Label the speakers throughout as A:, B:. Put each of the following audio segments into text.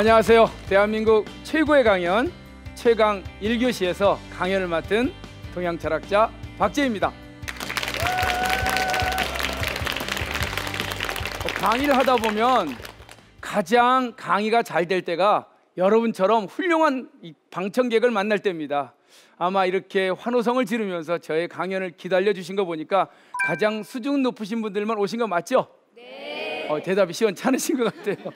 A: 안녕하세요. 대한민국 최고의 강연 최강 1교시에서 강연을 맡은 동양 철학자 박재입니다. 어, 강의를 하다 보면 가장 강의가 잘 될 때가 여러분처럼 훌륭한 방청객을 만날 때입니다. 아마 이렇게 환호성을 지르면서 저의 강연을 기다려 주신 거 보니까 가장 수준 높으신 분들만 오신 거 맞죠? 네. 어, 대답이 시원찮으신 것 같아요.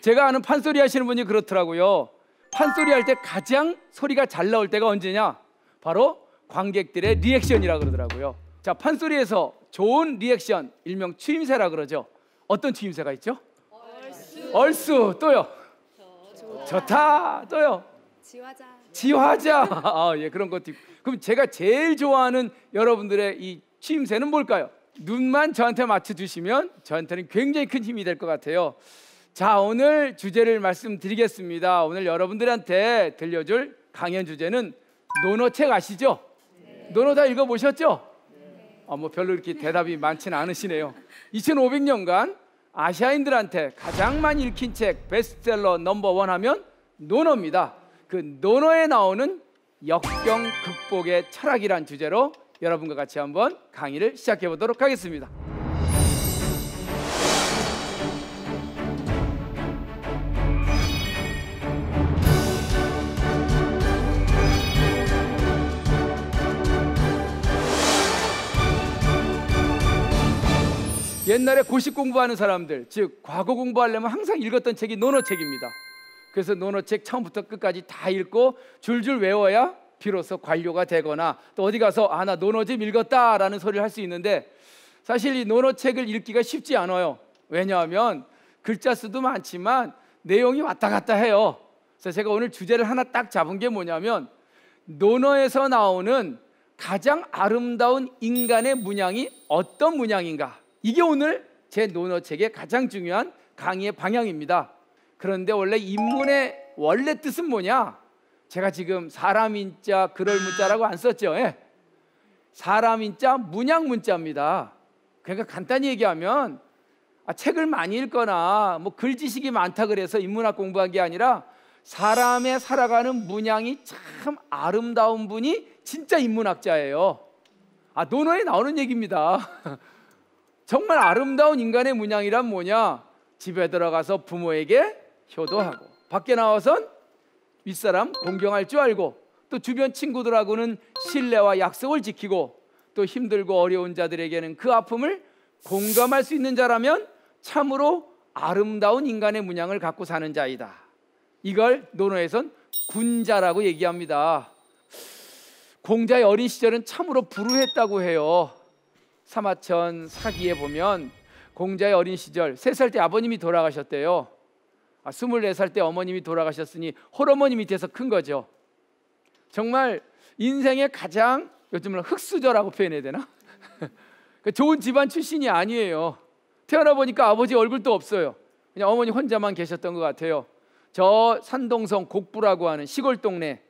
A: 제가 아는 판소리 하시는 분이 그렇더라고요. 판소리 할 때 가장 소리가 잘 나올 때가 언제냐? 바로 관객들의 리액션이라 그러더라고요. 자, 판소리에서 좋은 리액션, 일명 취임새라 그러죠. 어떤 취임새가 있죠? 얼쑤. 얼쑤 또요. 좋다. 좋다. 또요. 지화자. 지화자. 아, 예, 그런 것도 있고. 그럼 제가 제일 좋아하는 여러분들의 이취임새는 뭘까요? 눈만 저한테 맞춰 주시면 저한테는 굉장히 큰 힘이 될 것 같아요. 자, 오늘 주제를 말씀드리겠습니다. 오늘 여러분들한테 들려줄 강연 주제는 논어책 아시죠? 네. 논어 다 읽어보셨죠? 네. 어, 뭐 별로 이렇게 대답이 많진 않으시네요. 2500년간 아시아인들한테 가장 많이 읽힌 책 베스트셀러 넘버원 하면 논어입니다. 그 논어에 나오는 역경 극복의 철학이란 주제로 여러분과 같이 한번 강의를 시작해 보도록 하겠습니다. 옛날에 고시 공부하는 사람들, 즉 과거 공부하려면 항상 읽었던 책이 논어책입니다. 그래서 논어책 처음부터 끝까지 다 읽고 줄줄 외워야 비로소 관료가 되거나 또 어디 가서 아 나 논어 좀 읽었다라는 소리를 할 수 있는데 사실 이 논어책을 읽기가 쉽지 않아요. 왜냐하면 글자 수도 많지만 내용이 왔다 갔다 해요. 그래서 제가 오늘 주제를 하나 딱 잡은 게 뭐냐면 논어에서 나오는 가장 아름다운 인간의 문양이 어떤 문양인가? 이게 오늘 제 논어책의 가장 중요한 강의의 방향입니다. 그런데 원래 인문의 원래 뜻은 뭐냐? 제가 지금 사람 인자 그럴 문자라고 안 썼죠. 예? 사람 인자 문양 문자입니다. 그러니까 간단히 얘기하면 아, 책을 많이 읽거나 뭐 글지식이 많다 그래서 인문학 공부한 게 아니라 사람의 살아가는 문양이 참 아름다운 분이 진짜 인문학자예요. 아 논어에 나오는 얘기입니다. 정말 아름다운 인간의 문양이란 뭐냐? 집에 들어가서 부모에게 효도하고 밖에 나와선 윗사람 공경할 줄 알고 또 주변 친구들하고는 신뢰와 약속을 지키고 또 힘들고 어려운 자들에게는 그 아픔을 공감할 수 있는 자라면 참으로 아름다운 인간의 문양을 갖고 사는 자이다. 이걸 논어에선 군자라고 얘기합니다. 공자의 어린 시절은 참으로 불우했다고 해요. 사마천 사기에 보면 공자의 어린 시절 세 살 때 아버님이 돌아가셨대요. 아, 24살 때 어머님이 돌아가셨으니 홀어머니 밑에서 큰 거죠. 정말 인생의 가장 요즘은 흙수저라고 표현해야 되나? 그 좋은 집안 출신이 아니에요. 태어나 보니까 아버지 얼굴도 없어요. 그냥 어머니 혼자만 계셨던 것 같아요. 저 산동성 곡부라고 하는 시골 동네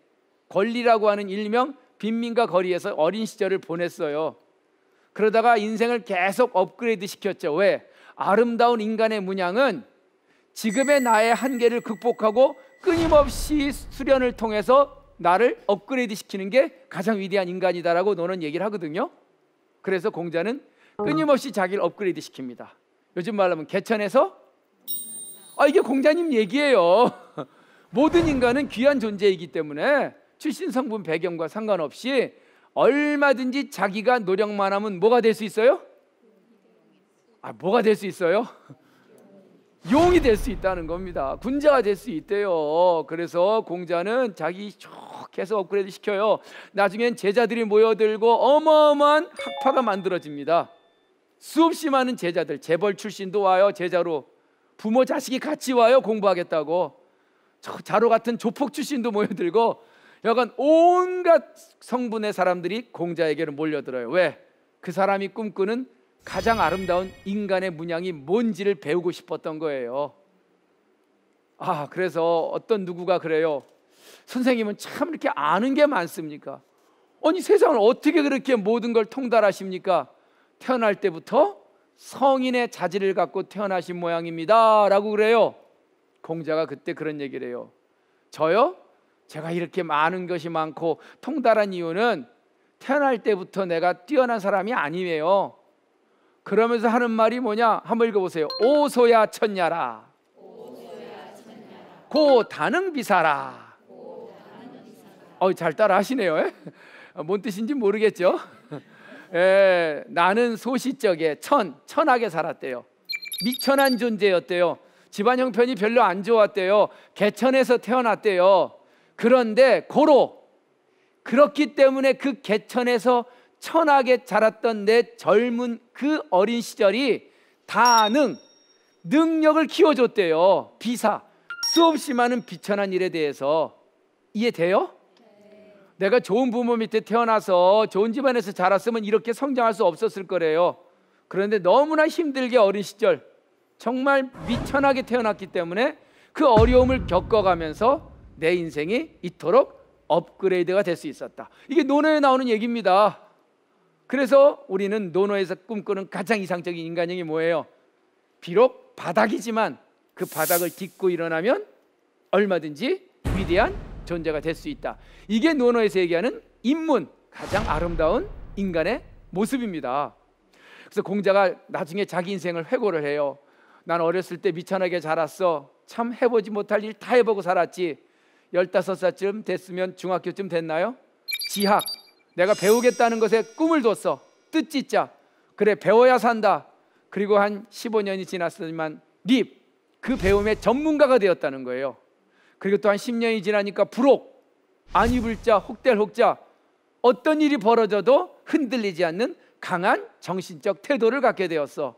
A: 권리라고 하는 일명 빈민가 거리에서 어린 시절을 보냈어요. 그러다가 인생을 계속 업그레이드 시켰죠. 왜? 아름다운 인간의 문양은 지금의 나의 한계를 극복하고 끊임없이 수련을 통해서 나를 업그레이드 시키는 게 가장 위대한 인간이다라고 너는 얘기를 하거든요. 그래서 공자는 끊임없이 자기를 업그레이드 시킵니다. 요즘 말하면 로 개천에서 아 이게 공자님 얘기예요. 모든 인간은 귀한 존재이기 때문에 출신 성분 배경과 상관없이 얼마든지 자기가 노력만 하면 뭐가 될 수 있어요? 아, 뭐가 될 수 있어요? 용이 될 수 있다는 겁니다. 군자가 될 수 있대요. 그래서 공자는 자기 계속 업그레이드 시켜요. 나중엔 제자들이 모여들고 어마어마한 학파가 만들어집니다. 수없이 많은 제자들, 재벌 출신도 와요. 제자로 부모 자식이 같이 와요. 공부하겠다고. 저 자로 같은 조폭 출신도 모여들고 여간 온갖 성분의 사람들이 공자에게로 몰려들어요. 왜? 그 사람이 꿈꾸는 가장 아름다운 인간의 문양이 뭔지를 배우고 싶었던 거예요. 아, 그래서 어떤 누구가 그래요. 선생님은 참 이렇게 아는 게 많습니까? 아니, 세상을 어떻게 그렇게 모든 걸 통달하십니까? 태어날 때부터 성인의 자질을 갖고 태어나신 모양입니다. 라고 그래요. 공자가 그때 그런 얘기를 해요. 저요? 제가 이렇게 많은 것이 많고 통달한 이유는 태어날 때부터 내가 뛰어난 사람이 아니에요. 그러면서 하는 말이 뭐냐? 한번 읽어보세요. 오소야 천야라고 다능비사라. 어, 잘 따라하시네요. 뭔 뜻인지 모르겠죠. 에, 나는 소시적에 천 천하게 살았대요. 미천한 존재였대요. 집안 형편이 별로 안 좋았대요. 개천에서 태어났대요. 그런데 고로 그렇기 때문에 그 개천에서 천하게 자랐던 내 젊은 그 어린 시절이 다능 능력을 키워줬대요 비사 수없이 많은 비천한 일에 대해서 이해돼요? 네. 내가 좋은 부모 밑에 태어나서 좋은 집안에서 자랐으면 이렇게 성장할 수 없었을 거래요 그런데 너무나 힘들게 어린 시절 정말 미천하게 태어났기 때문에 그 어려움을 겪어가면서 내 인생이 이토록 업그레이드가 될 수 있었다. 이게 논어에 나오는 얘기입니다. 그래서 우리는 논어에서 꿈꾸는 가장 이상적인 인간형이 뭐예요? 비록 바닥이지만 그 바닥을 딛고 일어나면 얼마든지 위대한 존재가 될 수 있다. 이게 논어에서 얘기하는 인문, 가장 아름다운 인간의 모습입니다. 그래서 공자가 나중에 자기 인생을 회고를 해요. 난 어렸을 때 미천하게 자랐어. 참 해보지 못할 일 다 해보고 살았지. 열다섯 살쯤 됐으면 중학교쯤 됐나요? 지학. 내가 배우겠다는 것에 꿈을 뒀어. 뜻짓자. 그래 배워야 산다. 그리고 한 15년이 지났으만 립. 그 배움의 전문가가 되었다는 거예요. 그리고 또 한 10년이 지나니까 불혹. 안입을자 혹될혹자. 어떤 일이 벌어져도 흔들리지 않는 강한 정신적 태도를 갖게 되었어.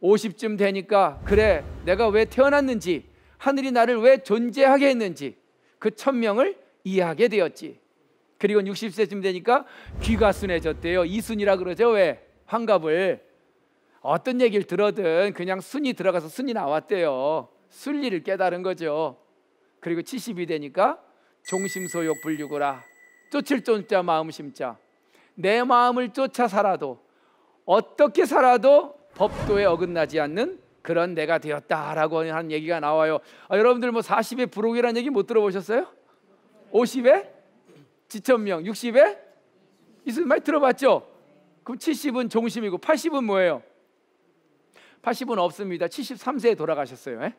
A: 50쯤 되니까 그래 내가 왜 태어났는지 하늘이 나를 왜 존재하게 했는지 그 천명을 이해하게 되었지. 그리고 60세쯤 되니까 귀가 순해졌대요. 이순이라 그러죠. 왜? 환갑을. 어떤 얘기를 들어든 그냥 순이 들어가서 순이 나왔대요. 순리를 깨달은 거죠. 그리고 70이 되니까 종심소욕 불유고라. 쫓을 쫓자 마음 심자. 내 마음을 쫓아 살아도 어떻게 살아도 법도에 어긋나지 않는 그런 내가 되었다라고 하는 얘기가 나와요. 아, 여러분들 뭐 40에 부록이라는 얘기 못 들어보셨어요? 50에 지천명, 60에 이슬 많이 들어봤죠? 그럼 70은 종심이고 80은 뭐예요? 80은 없습니다. 73세에 돌아가셨어요. 예?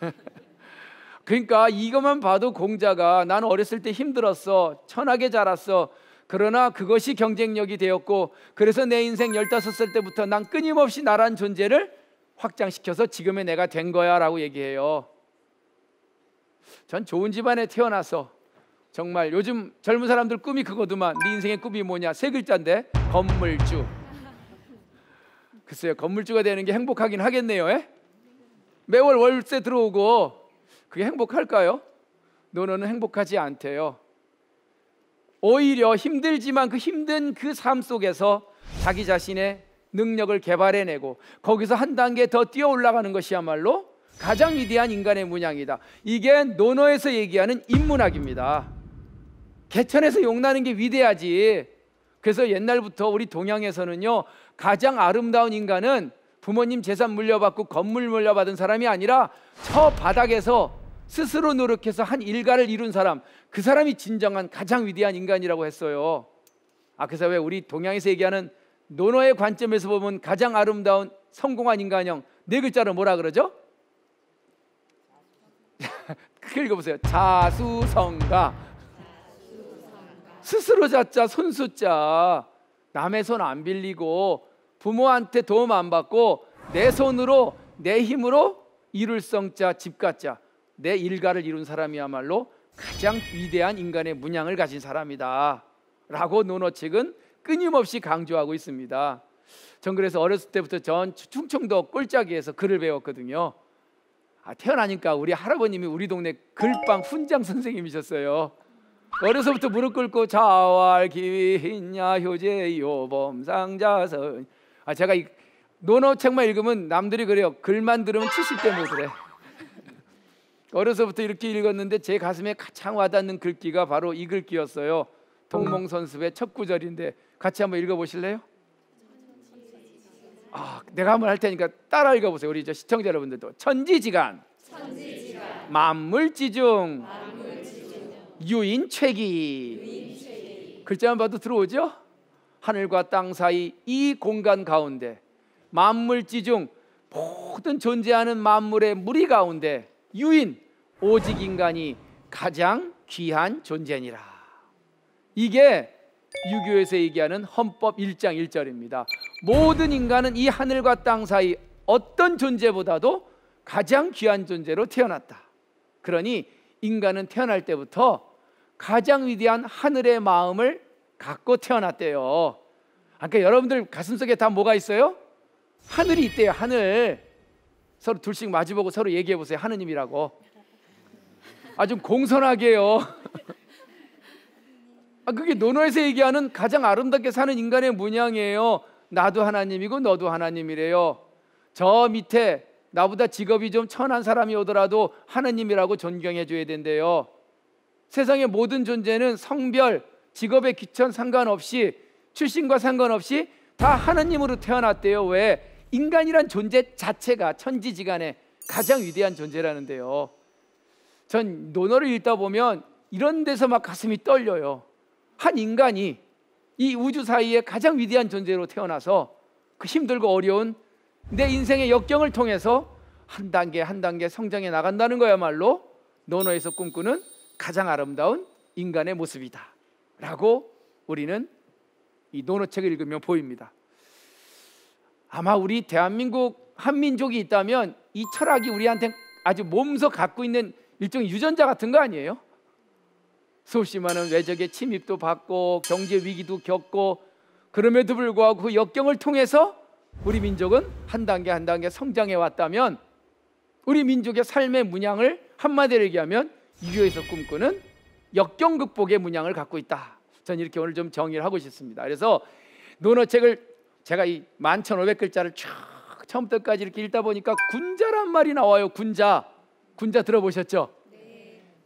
A: 그러니까 이것만 봐도 공자가 나는 어렸을 때 힘들었어. 천하게 자랐어. 그러나 그것이 경쟁력이 되었고 그래서 내 인생 15살 때부터 난 끊임없이 나란 존재를 확장시켜서 지금의 내가 된 거야라고 얘기해요. 전 좋은 집안에 태어나서 정말 요즘 젊은 사람들 꿈이 그거더만 네 인생의 꿈이 뭐냐 세 글자인데 건물주. 글쎄요 건물주가 되는 게 행복하긴 하겠네요. 에? 매월 월세 들어오고 그게 행복할까요? 노노는 행복하지 않대요. 오히려 힘들지만 그 힘든 그 삶 속에서 자기 자신의 능력을 개발해내고 거기서 한 단계 더 뛰어 올라가는 것이야말로 가장 위대한 인간의 문양이다. 이게 논어에서 얘기하는 인문학입니다. 개천에서 용나는 게 위대하지. 그래서 옛날부터 우리 동양에서는요, 가장 아름다운 인간은 부모님 재산 물려받고 건물 물려받은 사람이 아니라 저 바닥에서 스스로 노력해서 한 일가를 이룬 사람, 그 사람이 진정한 가장 위대한 인간이라고 했어요. 아, 그래서 왜 우리 동양에서 얘기하는 논어의 관점에서 보면 가장 아름다운 성공한 인간형 네 글자로 뭐라 그러죠? 크게 읽어보세요. 자수성가. 스스로 자자 손수자 남의 손 안 빌리고 부모한테 도움 안 받고 내 손으로 내 힘으로 이룰 성자 집가자 내 일가를 이룬 사람이야말로 가장 위대한 인간의 문양을 가진 사람이다. 라고 논어 측은 끊임없이 강조하고 있습니다. 전 그래서 어렸을 때부터 전 충청도 꼴짜기에서 글을 배웠거든요. 아, 태어나니까 우리 할아버님이 우리 동네 글방 훈장 선생님이셨어요. 어려서부터 무릎 꿇고 자활 기위 야 효제 요범 상자선 아 제가 이 논어책만 읽으면 남들이 그래요 글만 들으면 70대 못그 어려서부터 이렇게 읽었는데 제 가슴에 가장 와닿는 글귀가 바로 이 글귀였어요 음. 동몽 선수의 첫 구절인데 같이 한번 읽어보실래요? 아, 내가 한번 할 테니까 따라 읽어보세요. 우리 저 시청자 여러분들도 천지지간, 천지지간 만물지중, 만물지중 유인체기 글자만 봐도 들어오죠? 하늘과 땅 사이 이 공간 가운데 만물지중 모든 존재하는 만물의 무리 가운데 유인 오직 인간이 가장 귀한 존재니라. 이게 유교에서 얘기하는 헌법 1장 1절입니다. 모든 인간은 이 하늘과 땅 사이 어떤 존재보다도 가장 귀한 존재로 태어났다. 그러니 인간은 태어날 때부터 가장 위대한 하늘의 마음을 갖고 태어났대요. 그러니까 여러분들 가슴속에 다 뭐가 있어요? 하늘이 있대요. 하늘. 서로 둘씩 마주보고 서로 얘기해 보세요. 하느님이라고. 아주 공손하게요. 아, 그게 논어에서 얘기하는 가장 아름답게 사는 인간의 문양이에요. 나도 하나님이고 너도 하나님이래요. 저 밑에 나보다 직업이 좀 천한 사람이 오더라도 하나님이라고 존경해 줘야 된대요. 세상의 모든 존재는 성별, 직업의 귀천 상관없이 출신과 상관없이 다 하나님으로 태어났대요. 왜? 인간이란 존재 자체가 천지지간에 가장 위대한 존재라는데요. 전 논어를 읽다 보면 이런 데서 막 가슴이 떨려요. 한 인간이 이 우주 사이에 가장 위대한 존재로 태어나서 그 힘들고 어려운 내 인생의 역경을 통해서 한 단계 한 단계 성장해 나간다는 거야말로 논어에서 꿈꾸는 가장 아름다운 인간의 모습이다. 라고 우리는 이 논어책을 읽으며 보입니다. 아마 우리 대한민국 한민족이 있다면 이 철학이 우리한테 아주 몸소 갖고 있는 일종의 유전자 같은 거 아니에요? 수없이 많은 외적의 침입도 받고 경제 위기도 겪고 그럼에도 불구하고 그 역경을 통해서 우리 민족은 한 단계 한 단계 성장해 왔다면 우리 민족의 삶의 문양을 한마디로 얘기하면 유교에서 꿈꾸는 역경 극복의 문양을 갖고 있다. 전 이렇게 오늘 좀 정의를 하고 싶습니다. 그래서 논어책을 제가 이 11,500글자를 쭉 처음부터까지 이렇게 읽다 보니까 군자란 말이 나와요. 군자. 군자 들어보셨죠?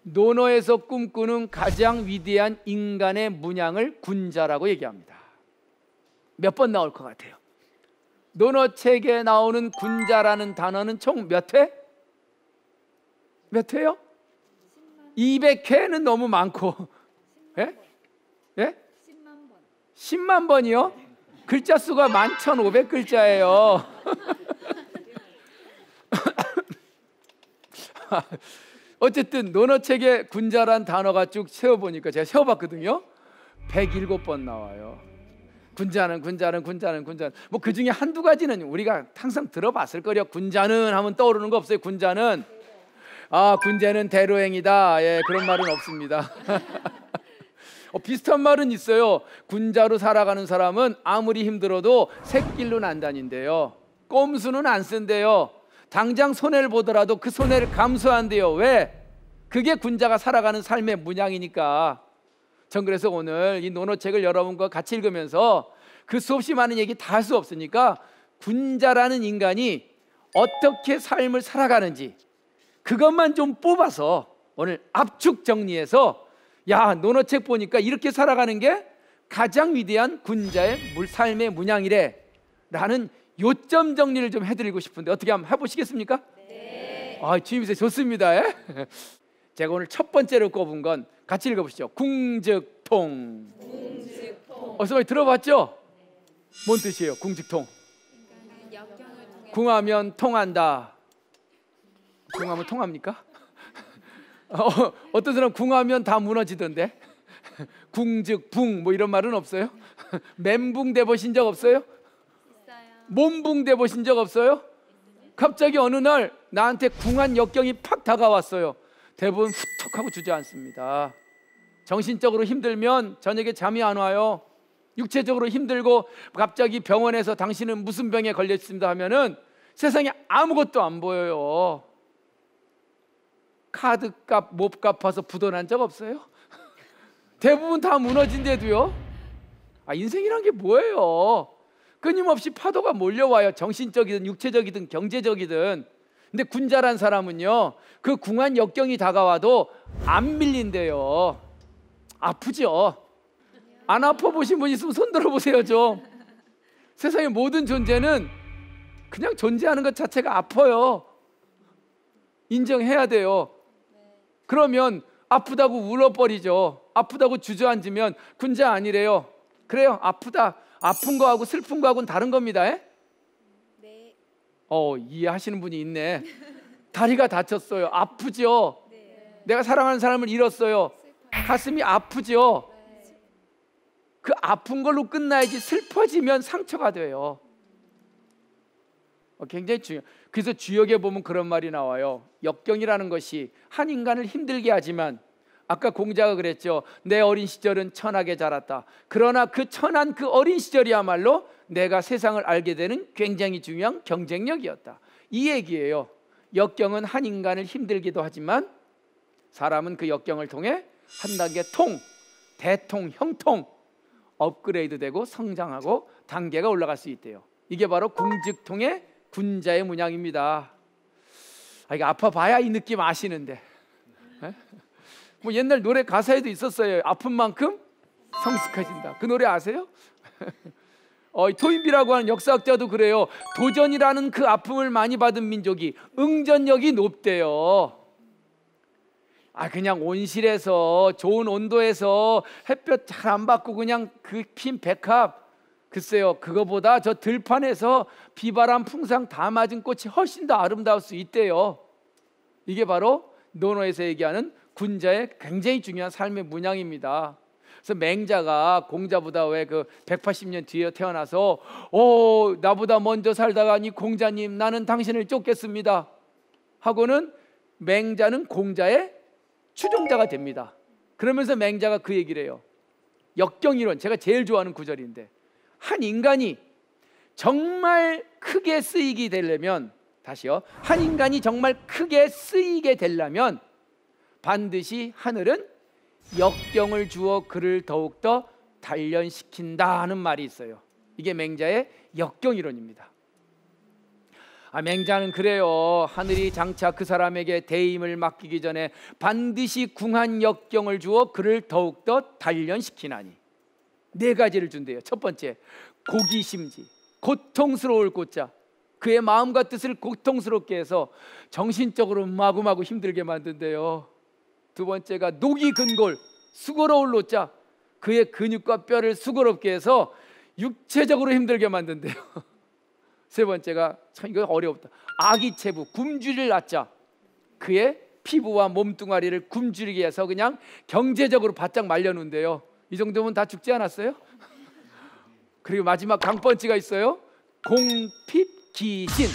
A: 노노에서 꿈꾸는 가장 위대한 인간의 문양을 군자라고 얘기합니다. 몇 번 나올 것 같아요. 노노 책에 나오는 군자라는 단어는 총 몇 회? 몇 회요? 200회는 너무 많고. 예? 예? 10만 번. 이요 글자 수가 1 5 0 0글자예요 어쨌든 논어책에 군자란 단어가 쭉 세어보니까 제가 세어봤거든요. 107번 나와요. 군자는 군자는 군자는 군자는 뭐그 중에 한두 가지는 우리가 항상 들어봤을 거예요 군자는 하면 떠오르는 거 없어요. 군자는 아군자는 대로행이다. 예 그런 말은 없습니다. 어, 비슷한 말은 있어요. 군자로 살아가는 사람은 아무리 힘들어도 새길로난다닌데요 꼼수는 안 쓴대요. 당장 손해를 보더라도 그 손해를 감수한대요. 왜? 그게 군자가 살아가는 삶의 문양이니까. 전 그래서 오늘 이노노책을 여러분과 같이 읽으면서 그 수없이 많은 얘기 다 할 수 없으니까 군자라는 인간이 어떻게 삶을 살아가는지 그것만 좀 뽑아서 오늘 압축 정리해서 야노노책 보니까 이렇게 살아가는 게 가장 위대한 군자의 삶의 문양이래 라는 요점 정리를 좀 해드리고 싶은데 어떻게 한번 해보시겠습니까? 네. 아, 주임새 좋습니다. 예? 제가 오늘 첫 번째로 꼽은 건 같이 읽어보시죠. 궁즉통. 궁즉통. 어서 많이 들어봤죠? 네. 뭔 뜻이에요? 궁즉통. 궁하면 통한다. 궁하면 통합니까? 어, 어떤 사람 궁하면 다 무너지던데. 궁즉붕 뭐 이런 말은 없어요? 멘붕 돼 보신 적 없어요? 몸붕대 보신 적 없어요? 갑자기 어느 날 나한테 궁한 역경이 팍 다가왔어요. 대부분 후툭 하고 주저앉습니다. 정신적으로 힘들면 저녁에 잠이 안 와요. 육체적으로 힘들고 갑자기 병원에서 당신은 무슨 병에 걸렸습니다 하면은 세상에 아무것도 안 보여요. 카드값 못 갚아서 부도난 적 없어요? 대부분 다 무너진데도요. 아 인생이란 게 뭐예요? 끊임없이 파도가 몰려와요. 정신적이든 육체적이든 경제적이든. 근데 군자란 사람은요. 그 궁한 역경이 다가와도 안 밀린대요. 아프죠. 안 아파 보신 분 있으면 손 들어 보세요, 좀. 세상의 모든 존재는 그냥 존재하는 것 자체가 아파요. 인정해야 돼요. 그러면 아프다고 울어버리죠. 아프다고 주저앉으면 군자 아니래요. 그래요. 아프다. 아픈 거하고 슬픈 거하고는 다른 겁니다. 에? 예? 네. 어 이해하시는 분이 있네. 다리가 다쳤어요. 아프죠. 네. 내가 사랑하는 사람을 잃었어요. 슬퍼요. 가슴이 아프죠. 네. 그 아픈 걸로 끝나야지 슬퍼지면 상처가 돼요. 어, 굉장히 중요. 그래서 주역에 보면 그런 말이 나와요. 역경이라는 것이 한 인간을 힘들게 하지만 아까 공자가 그랬죠. 내 어린 시절은 천하게 자랐다. 그러나 그 천한 그 어린 시절이야말로 내가 세상을 알게 되는 굉장히 중요한 경쟁력이었다. 이 얘기예요. 역경은 한 인간을 힘들기도 하지만 사람은 그 역경을 통해 한 단계 통, 대통, 형통 업그레이드 되고 성장하고 단계가 올라갈 수 있대요. 이게 바로 궁직통의 군자의 문양입니다. 아, 이거 아파 봐야 이 느낌 아시는데. 에? 예? 뭐 옛날 노래 가사에도 있었어요. 아픈 만큼 성숙해진다. 그 노래 아세요? 어, 토인비라고 하는 역사학자도 그래요. 도전이라는 그 아픔을 많이 받은 민족이 응전력이 높대요. 아 그냥 온실에서 좋은 온도에서 햇볕 잘 안 받고 그냥 그핀 백합 글쎄요 그거보다 저 들판에서 비바람 풍상 다 맞은 꽃이 훨씬 더 아름다울 수 있대요. 이게 바로 논어에서 얘기하는 군자의 굉장히 중요한 삶의 문양입니다. 그래서 맹자가 공자보다 왜 그 180년 뒤에 태어나서 오 어, 나보다 먼저 살다가 니 공자님 나는 당신을 쫓겠습니다 하고는 맹자는 공자의 추종자가 됩니다. 그러면서 맹자가 그 얘기를 해요. 역경이론 제가 제일 좋아하는 구절인데 한 인간이 정말 크게 쓰이게 되려면 다시요 한 인간이 정말 크게 쓰이게 되려면 반드시 하늘은 역경을 주어 그를 더욱더 단련시킨다 하는 말이 있어요. 이게 맹자의 역경 이론입니다. 아, 맹자는 그래요. 하늘이 장차 그 사람에게 대임을 맡기기 전에 반드시 궁한 역경을 주어 그를 더욱더 단련시키나니. 네 가지를 준대요. 첫 번째, 고기심지. 고통스러울 고자. 그의 마음과 뜻을 고통스럽게 해서 정신적으로 마구마구 힘들게 만든대요. 두 번째가 녹이 근골 수고로울 노자 그의 근육과 뼈를 수고롭게 해서 육체적으로 힘들게 만든대요. 세 번째가 참 이거 어렵다. 아기 체부 굶주릴 낳자 그의 피부와 몸뚱아리를 굶주리게 해서 그냥 경제적으로 바짝 말려놓은데요. 이 정도면 다 죽지 않았어요? 그리고 마지막 강펀치가 있어요. 공핍 기신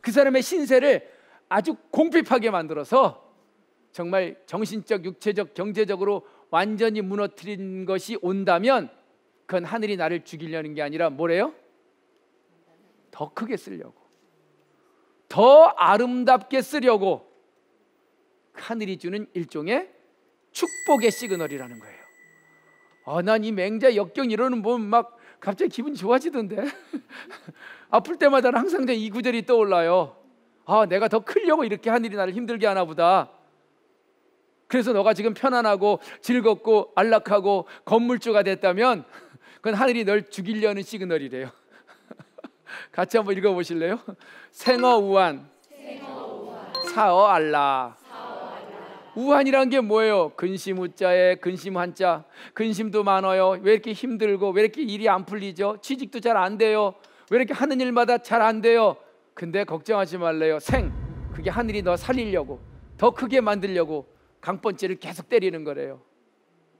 A: 그 사람의 신세를 아주 공핍하게 만들어서 정말 정신적, 육체적, 경제적으로 완전히 무너뜨린 것이 온다면 그건 하늘이 나를 죽이려는 게 아니라 뭐래요? 더 크게 쓰려고. 더 아름답게 쓰려고 하늘이 주는 일종의 축복의 시그널이라는 거예요. 아, 난 이 맹자 역경 이러는 보면 막 갑자기 기분 좋아지던데. 아플 때마다 항상 이 구절이 떠올라요. 아, 내가 더 크려고 이렇게 하늘이 나를 힘들게 하나 보다. 그래서 너가 지금 편안하고 즐겁고 안락하고 건물주가 됐다면 그건 하늘이 널 죽이려는 시그널이래요. 같이 한번 읽어 보실래요? 생어 우한 사어 알라 우한이란 게 뭐예요? 근심 우자에 근심 한자 근심도 많아요 왜 이렇게 힘들고 왜 이렇게 일이 안 풀리죠? 취직도 잘 안 돼요 왜 이렇게 하는 일마다 잘 안 돼요 근데 걱정하지 말래요 생 그게 하늘이 너 살리려고 더 크게 만들려고 강번째를 계속 때리는 거래요.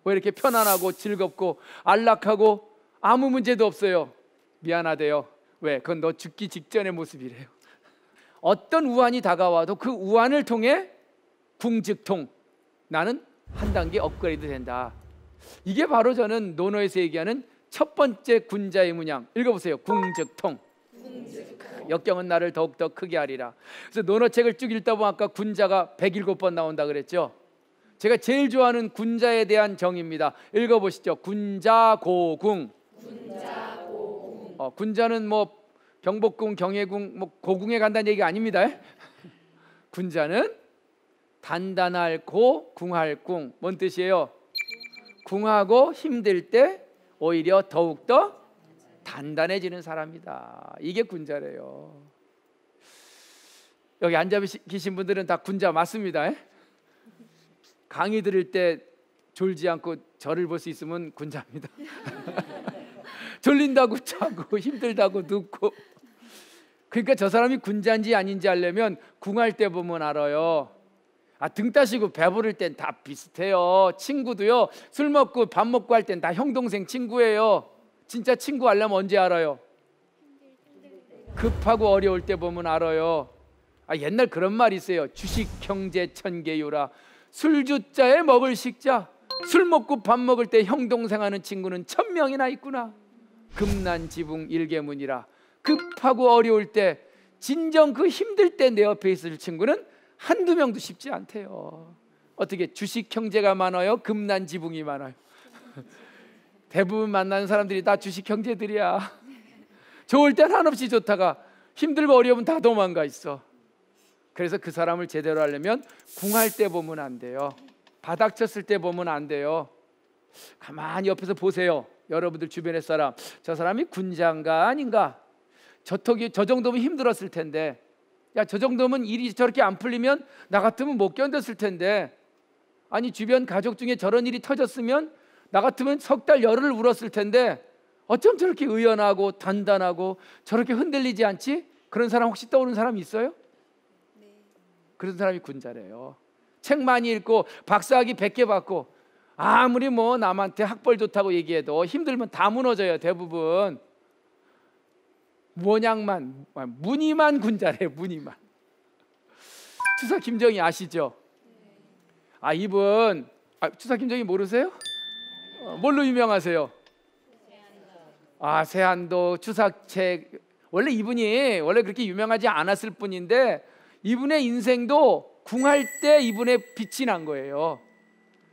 A: 왜 이렇게 편안하고 즐겁고 안락하고 아무 문제도 없어요. 미안하대요. 왜? 그건 너 죽기 직전의 모습이래요. 어떤 우환이 다가와도 그 우환을 통해 궁즉통 나는 한 단계 업그레이드 된다. 이게 바로 저는 논어에서 얘기하는 첫 번째 군자의 문양. 읽어보세요. 궁즉통. 역경은 나를 더욱더 크게 하리라. 그래서 논어책을 쭉 읽다 보면 아까 군자가 107번 나온다 그랬죠. 제가 제일 좋아하는 군자에 대한 정의입니다. 읽어보시죠. 군자고궁. 군자고궁. 어, 군자는 뭐 경복궁, 경해궁, 뭐 고궁에 간다는 얘기 아닙니다. 군자는 단단할 고, 궁할 궁. 뭔 뜻이에요? 궁하고 힘들 때 오히려 더욱더 단단해지는 사람이다. 이게 군자래요. 여기 앉아 계신 분들은 다 군자 맞습니다. 강의 들을 때 졸지 않고 저를 볼 수 있으면 군자입니다. 졸린다고 자고 힘들다고 눕고 그러니까 저 사람이 군자인지 아닌지 알려면 궁할 때 보면 알아요. 아, 등 따시고 배부를 땐 다 비슷해요. 친구도요. 술 먹고 밥 먹고 할 땐 다형 동생 친구예요. 진짜 친구 알려면 언제 알아요? 급하고 어려울 때 보면 알아요. 아, 옛날 그런 말 있어요. 주식 경제 천개요라 술주자에 먹을 식자 술 먹고 밥 먹을 때 형동생 하는 친구는 천명이나 있구나 금난지붕 일개문이라 급하고 어려울 때 진정 그 힘들 때 내 옆에 있을 친구는 한두 명도 쉽지 않대요 어떻게 주식 형제가 많아요? 금난지붕이 많아요 대부분 만나는 사람들이 다 주식 형제들이야 좋을 땐 한없이 좋다가 힘들고 어려우면 다 도망가 있어 그래서 그 사람을 제대로 하려면 궁할 때 보면 안 돼요. 바닥 쳤을 때 보면 안 돼요. 가만히 옆에서 보세요. 여러분들 주변의 사람. 저 사람이 군장가 아닌가? 저턱이 저 정도면 힘들었을 텐데. 야, 저 정도면 일이 저렇게 안 풀리면 나 같으면 못 견뎠을 텐데. 아니, 주변 가족 중에 저런 일이 터졌으면 나 같으면 석 달 열흘 울었을 텐데. 어쩜 저렇게 의연하고 단단하고 저렇게 흔들리지 않지? 그런 사람 혹시 떠오르는 사람 있어요? 그런 사람이 군자래요. 책 많이 읽고 박사학위 100개 받고 아무리 뭐 남한테 학벌 좋다고 얘기해도 힘들면 다 무너져요 대부분 모양만 무늬만 아, 군자래 무늬만 추사 김정희 아시죠? 아 이분 아, 추사 김정희 모르세요? 어, 뭘로 유명하세요? 아 세안도 추사책 아, 원래 이분이 원래 그렇게 유명하지 않았을 뿐인데 이분의 인생도 궁할 때 이분의 빛이 난 거예요.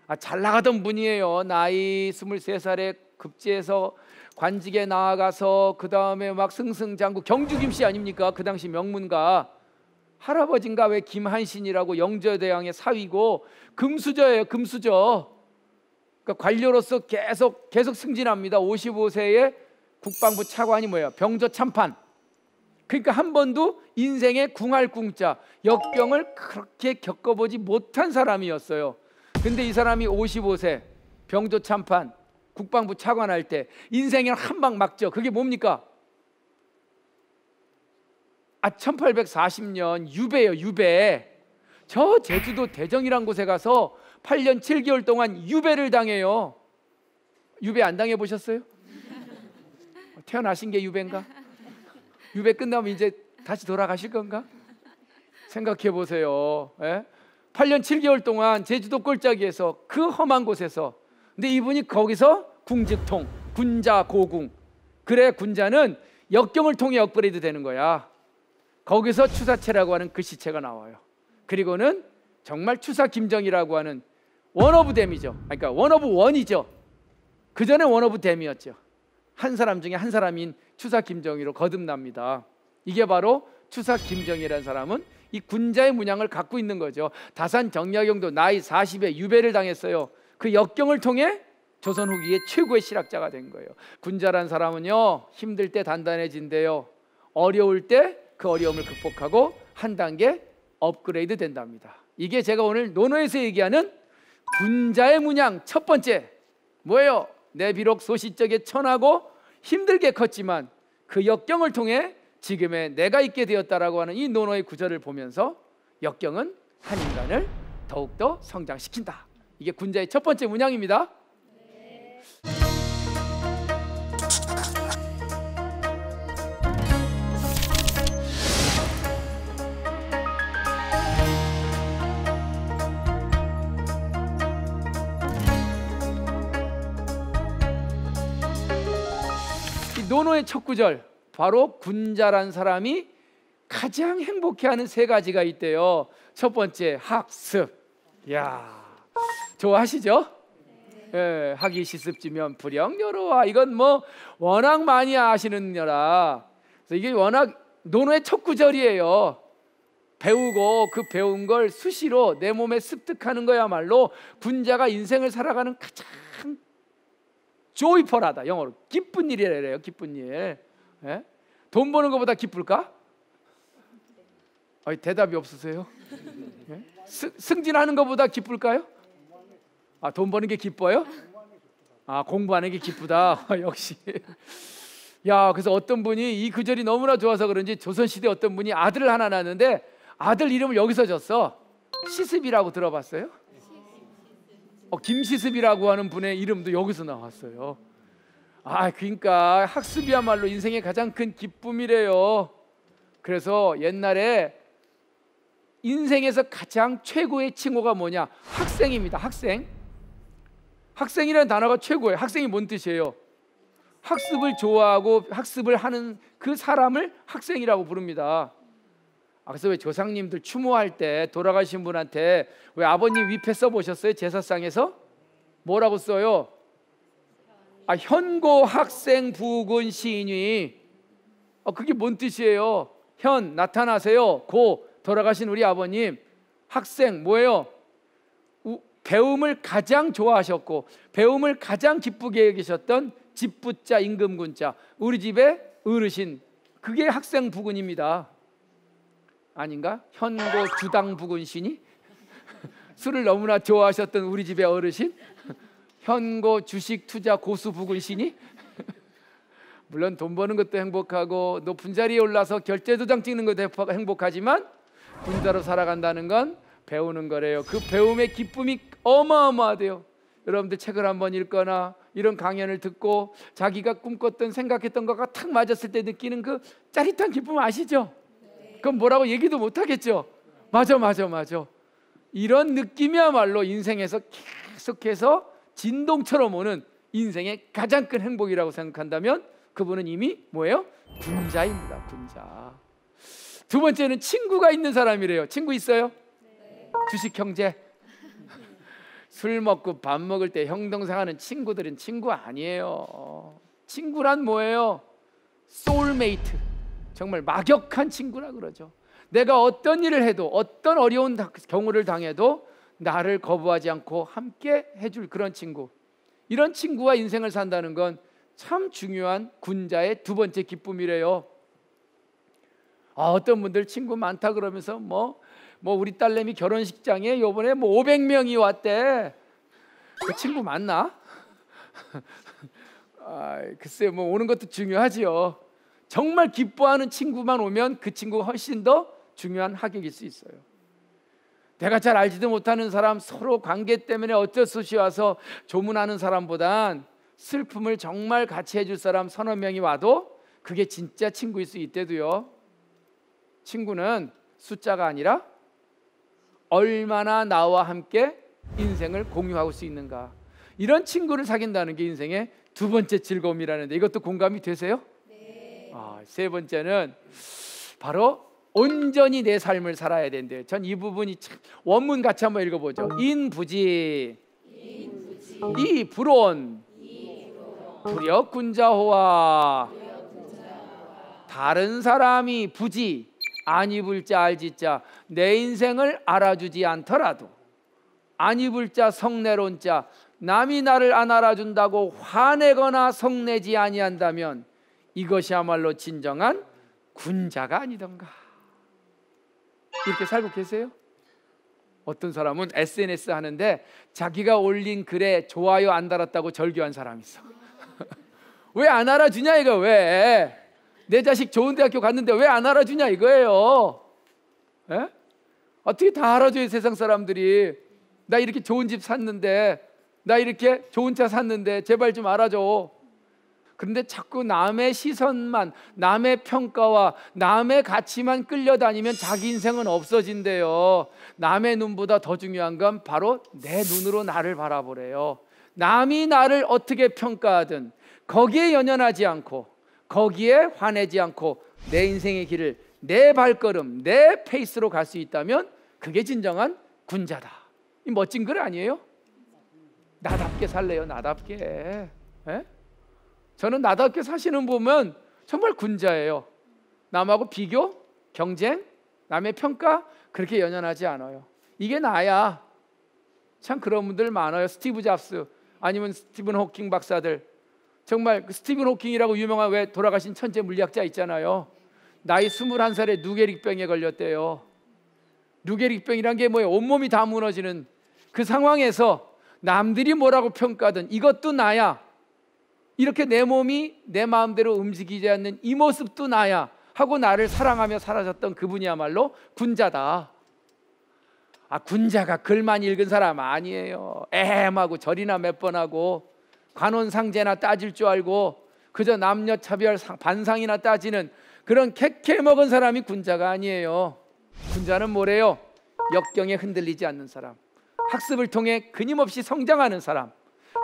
A: 아, 잘 나가던 분이에요. 나이 23살에 급제해서 관직에 나아가서 그 다음에 막 승승장구 경주 김씨 아닙니까? 그 당시 명문가 할아버지가왜 김한신이라고 영저대왕의 사위고 금수저예요 금수저 그러니까 관료로서 계속 계속 승진합니다 55세에 국방부 차관이 뭐예요 병조 참판 그러니까 한 번도 인생의 궁할궁자 역경을 그렇게 겪어보지 못한 사람이었어요. 근데 이 사람이 55세 병조 참판 국방부 차관할 때 인생을 한방 막죠. 그게 뭡니까? 아 1840년 유배요 유배. 저 제주도 대정이란 곳에 가서 8년 7개월 동안 유배를 당해요. 유배 안 당해 보셨어요? 태어나신 게 유배인가? 유배 끝나면 이제 다시 돌아가실 건가? 생각해 보세요. 8년 예? 7개월 동안 제주도 꼴짜기에서 그 험한 곳에서 근데 이분이 거기서 궁지통, 군자 고궁. 그래 군자는 역경을 통해 업그레이드 되는 거야. 거기서 추사체라고 하는 그 시체가 나와요. 그리고는 정말 추사 김정이라고 하는 원 오브 댐이죠. 그러니까 원 오브 원이죠. 그 전에 원 오브 댐이었죠. 한 사람 중에 한 사람인 추사 김정희로 거듭납니다. 이게 바로 추사 김정희라는 사람은 이 군자의 문양을 갖고 있는 거죠. 다산 정약용도 나이 40에 유배를 당했어요. 그 역경을 통해 조선 후기의 최고의 실학자가 된 거예요. 군자란 사람은요 힘들 때 단단해진대요. 어려울 때 그 어려움을 극복하고 한 단계 업그레이드 된답니다. 이게 제가 오늘 논어에서 얘기하는 군자의 문양 첫 번째 뭐예요? 내 비록 소시적에 천하고 힘들게 컸지만 그 역경을 통해 지금의 내가 있게 되었다라고 하는 이 논어의 구절을 보면서 역경은 한 인간을 더욱더 성장시킨다. 이게 군자의 첫 번째 문양입니다. 네. 성경의 첫 구절 바로 군자란 사람이 가장 행복해하는 세 가지가 있대요. 첫 번째 학습. 야, 좋아하시죠? 예, 하기 시습지면 불량여로와 이건 뭐 워낙 많이 아시는여라. 그래서 이게 워낙 논어의 첫 구절이에요. 배우고 그 배운 걸 수시로 내 몸에 습득하는 거야말로 군자가 인생을 살아가는 가장 조이퍼라다 영어로 기쁜 일이래요 기쁜 일. 예? 돈 버는 것보다 기쁠까? 아니, 대답이 없으세요? 예? 스, 승진하는 것보다 기쁠까요? 아, 돈 버는 게 기뻐요? 아, 공부하는 게 기쁘다. 역시. 야, 그래서 어떤 분이 이 구절이 너무나 좋아서 그런지 조선시대 어떤 분이 아들을 하나 낳았는데 아들 이름을 여기서 줬어. 시습이라고 들어봤어요? 어, 김시습이라고 하는 분의 이름도 여기서 나왔어요. 아, 그러니까 학습이야말로 인생의 가장 큰 기쁨이래요. 그래서 옛날에 인생에서 가장 최고의 칭호가 뭐냐? 학생입니다. 학생. 학생이라는 단어가 최고예요. 학생이 뭔 뜻이에요? 학습을 좋아하고 학습을 하는 그 사람을 학생이라고 부릅니다. 아, 그래서 왜 조상님들 추모할 때 돌아가신 분한테 왜 아버님 위패 써보셨어요? 제사상에서? 뭐라고 써요? 아, 현고 학생 부군 시인이 어, 그게 뭔 뜻이에요? 현 나타나세요. 고 돌아가신 우리 아버님 학생 뭐예요? 우, 배움을 가장 좋아하셨고 배움을 가장 기쁘게 여기셨던 집부자 임금군자 우리 집의 어르신 그게 학생 부군입니다. 아닌가? 현고 주당 부근신이 술을 너무나 좋아하셨던 우리 집의 어르신 현고 주식 투자 고수 부근신이 물론 돈 버는 것도 행복하고 높은 자리에 올라서 결제 도장 찍는 것도 행복하지만 군자로 살아간다는 건 배우는 거래요. 그 배움의 기쁨이 어마어마하대요. 여러분들 책을 한번 읽거나 이런 강연을 듣고 자기가 꿈꿨던 생각했던 것과 탁 맞았을 때 느끼는 그 짜릿한 기쁨 아시죠? 그럼 뭐라고 얘기도 못 하겠죠. 맞아, 맞아, 맞아. 이런 느낌이야말로 인생에서 계속해서 진동처럼 오는 인생의 가장 큰 행복이라고 생각한다면 그분은 이미 뭐예요? 군자입니다. 군자. 두 번째는 친구가 있는 사람이래요. 친구 있어요? 네. 주식 형제. 술 먹고 밥 먹을 때 형동생 하는 친구들은 친구 아니에요. 친구란 뭐예요? 소울메이트. 정말 막역한 친구라 그러죠. 내가 어떤 일을 해도 어떤 어려운 경우를 당해도 나를 거부하지 않고 함께 해줄 그런 친구. 이런 친구와 인생을 산다는 건 참 중요한 군자의 두 번째 기쁨이래요. 아, 어떤 분들 친구 많다 그러면서 뭐뭐 뭐 우리 딸내미 결혼식장에 요번에 뭐 500명이 왔대. 그 친구 맞나? 아, 글쎄 뭐 오는 것도 중요하지요. 정말 기뻐하는 친구만 오면 그 친구가 훨씬 더 중요한 합격일 수 있어요. 내가 잘 알지도 못하는 사람 서로 관계 때문에 어쩔 수 없이 와서 조문하는 사람보단 슬픔을 정말 같이 해줄 사람 서너 명이 와도 그게 진짜 친구일 수 있대도요. 친구는 숫자가 아니라 얼마나 나와 함께 인생을 공유하고 수 있는가. 이런 친구를 사귄다는 게 인생의 두 번째 즐거움이라는데 이것도 공감이 되세요? 아, 세 번째는 바로 온전히 내 삶을 살아야 된대요. 전 이 부분이 참 원문 같이 한번 읽어보죠. 인부지, 인부지. 이 불온, 불역군자호와 다른 사람이 부지 안 입을 자 알지 자내 인생을 알아주지 않더라도 안 입을 자 성내론 자 남이 나를 안 알아준다고 화내거나 성내지 아니한다면 이것이야말로 진정한 군자가 아니던가 이렇게 살고 계세요? 어떤 사람은 SNS 하는데 자기가 올린 글에 좋아요 안 달았다고 절규한 사람 있어. 왜 안 알아주냐 이거 왜? 내 자식 좋은 대학교 갔는데 왜 안 알아주냐 이거예요. 에? 예? 어떻게 다 알아줘요 세상 사람들이? 나 이렇게 좋은 집 샀는데, 나 이렇게 좋은 차 샀는데 제발 좀 알아줘. 그런데 자꾸 남의 시선만, 남의 평가와 남의 가치만 끌려다니면 자기 인생은 없어진대요. 남의 눈보다 더 중요한 건 바로 내 눈으로 나를 바라보래요. 남이 나를 어떻게 평가하든 거기에 연연하지 않고 거기에 화내지 않고 내 인생의 길을 내 발걸음, 내 페이스로 갈 수 있다면 그게 진정한 군자다. 이 멋진 글 아니에요? 나답게 살래요, 나답게. 에? 예? 저는 나답게 사시는 보면 정말 군자예요. 남하고 비교, 경쟁, 남의 평가 그렇게 연연하지 않아요. 이게 나야. 참 그런 분들 많아요. 스티브 잡스 아니면 스티븐 호킹 박사들. 정말 그 스티븐 호킹이라고 유명한 왜 돌아가신 천재 물리학자 있잖아요. 나이 21살에 누게릭병에 걸렸대요. 누게릭병이란 게 뭐예요? 온몸이 다 무너지는 그 상황에서 남들이 뭐라고 평가든 이것도 나야. 이렇게 내 몸이 내 마음대로 움직이지 않는 이 모습도 나야 하고 나를 사랑하며 사라졌던 그분이야말로 군자다. 아, 군자가 글만 읽은 사람 아니에요. 애하고 절이나 몇번 하고 관혼상제나 따질 줄 알고 그저 남녀 차별 반상이나 따지는 그런 캐캐 먹은 사람이 군자가 아니에요. 군자는 뭐래요? 역경에 흔들리지 않는 사람. 학습을 통해 끊임없이 성장하는 사람.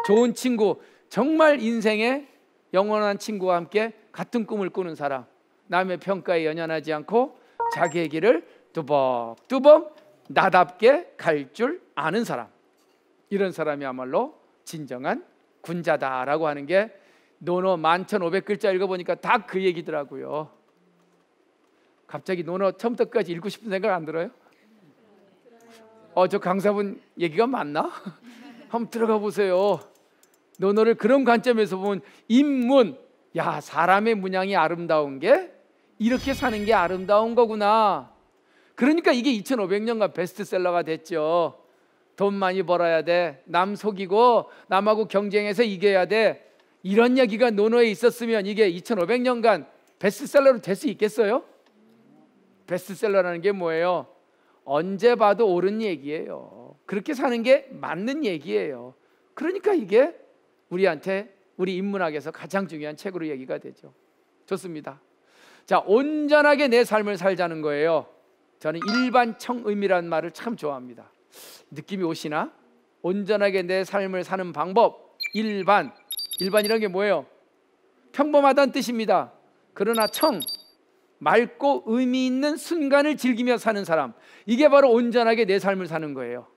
A: 좋은 친구, 정말 인생의 영원한 친구와 함께 같은 꿈을 꾸는 사람. 남의 평가에 연연하지 않고 자기의 길을 두벅두벅 나답게 갈 줄 아는 사람. 이런 사람이야말로 진정한 군자다라고 하는 게 노노 만천 오백 글자 읽어보니까 다 그 얘기더라고요. 갑자기 노노 처음부터까지 읽고 싶은 생각 안 들어요? 어, 저 강사분 얘기가 맞나? 한번 들어가 보세요. 논어를 그런 관점에서 보면 인문 야 사람의 문양이 아름다운 게 이렇게 사는 게 아름다운 거구나. 그러니까 이게 2,500년간 베스트셀러가 됐죠. 돈 많이 벌어야 돼. 남 속이고 남하고 경쟁해서 이겨야 돼. 이런 얘기가 논어에 있었으면 이게 2,500년간 베스트셀러로 될 수 있겠어요? 베스트셀러라는 게 뭐예요? 언제 봐도 옳은 얘기예요. 그렇게 사는 게 맞는 얘기예요. 그러니까 이게 우리한테 우리 인문학에서 가장 중요한 책으로 얘기가 되죠. 좋습니다. 자, 온전하게 내 삶을 살자는 거예요. 저는 일반청 의미라는 말을 참 좋아합니다. 느낌이 오시나? 온전하게 내 삶을 사는 방법 일반 일반이란 게 뭐예요? 평범하다는 뜻입니다. 그러나 청 맑고 의미 있는 순간을 즐기며 사는 사람 이게 바로 온전하게 내 삶을 사는 거예요.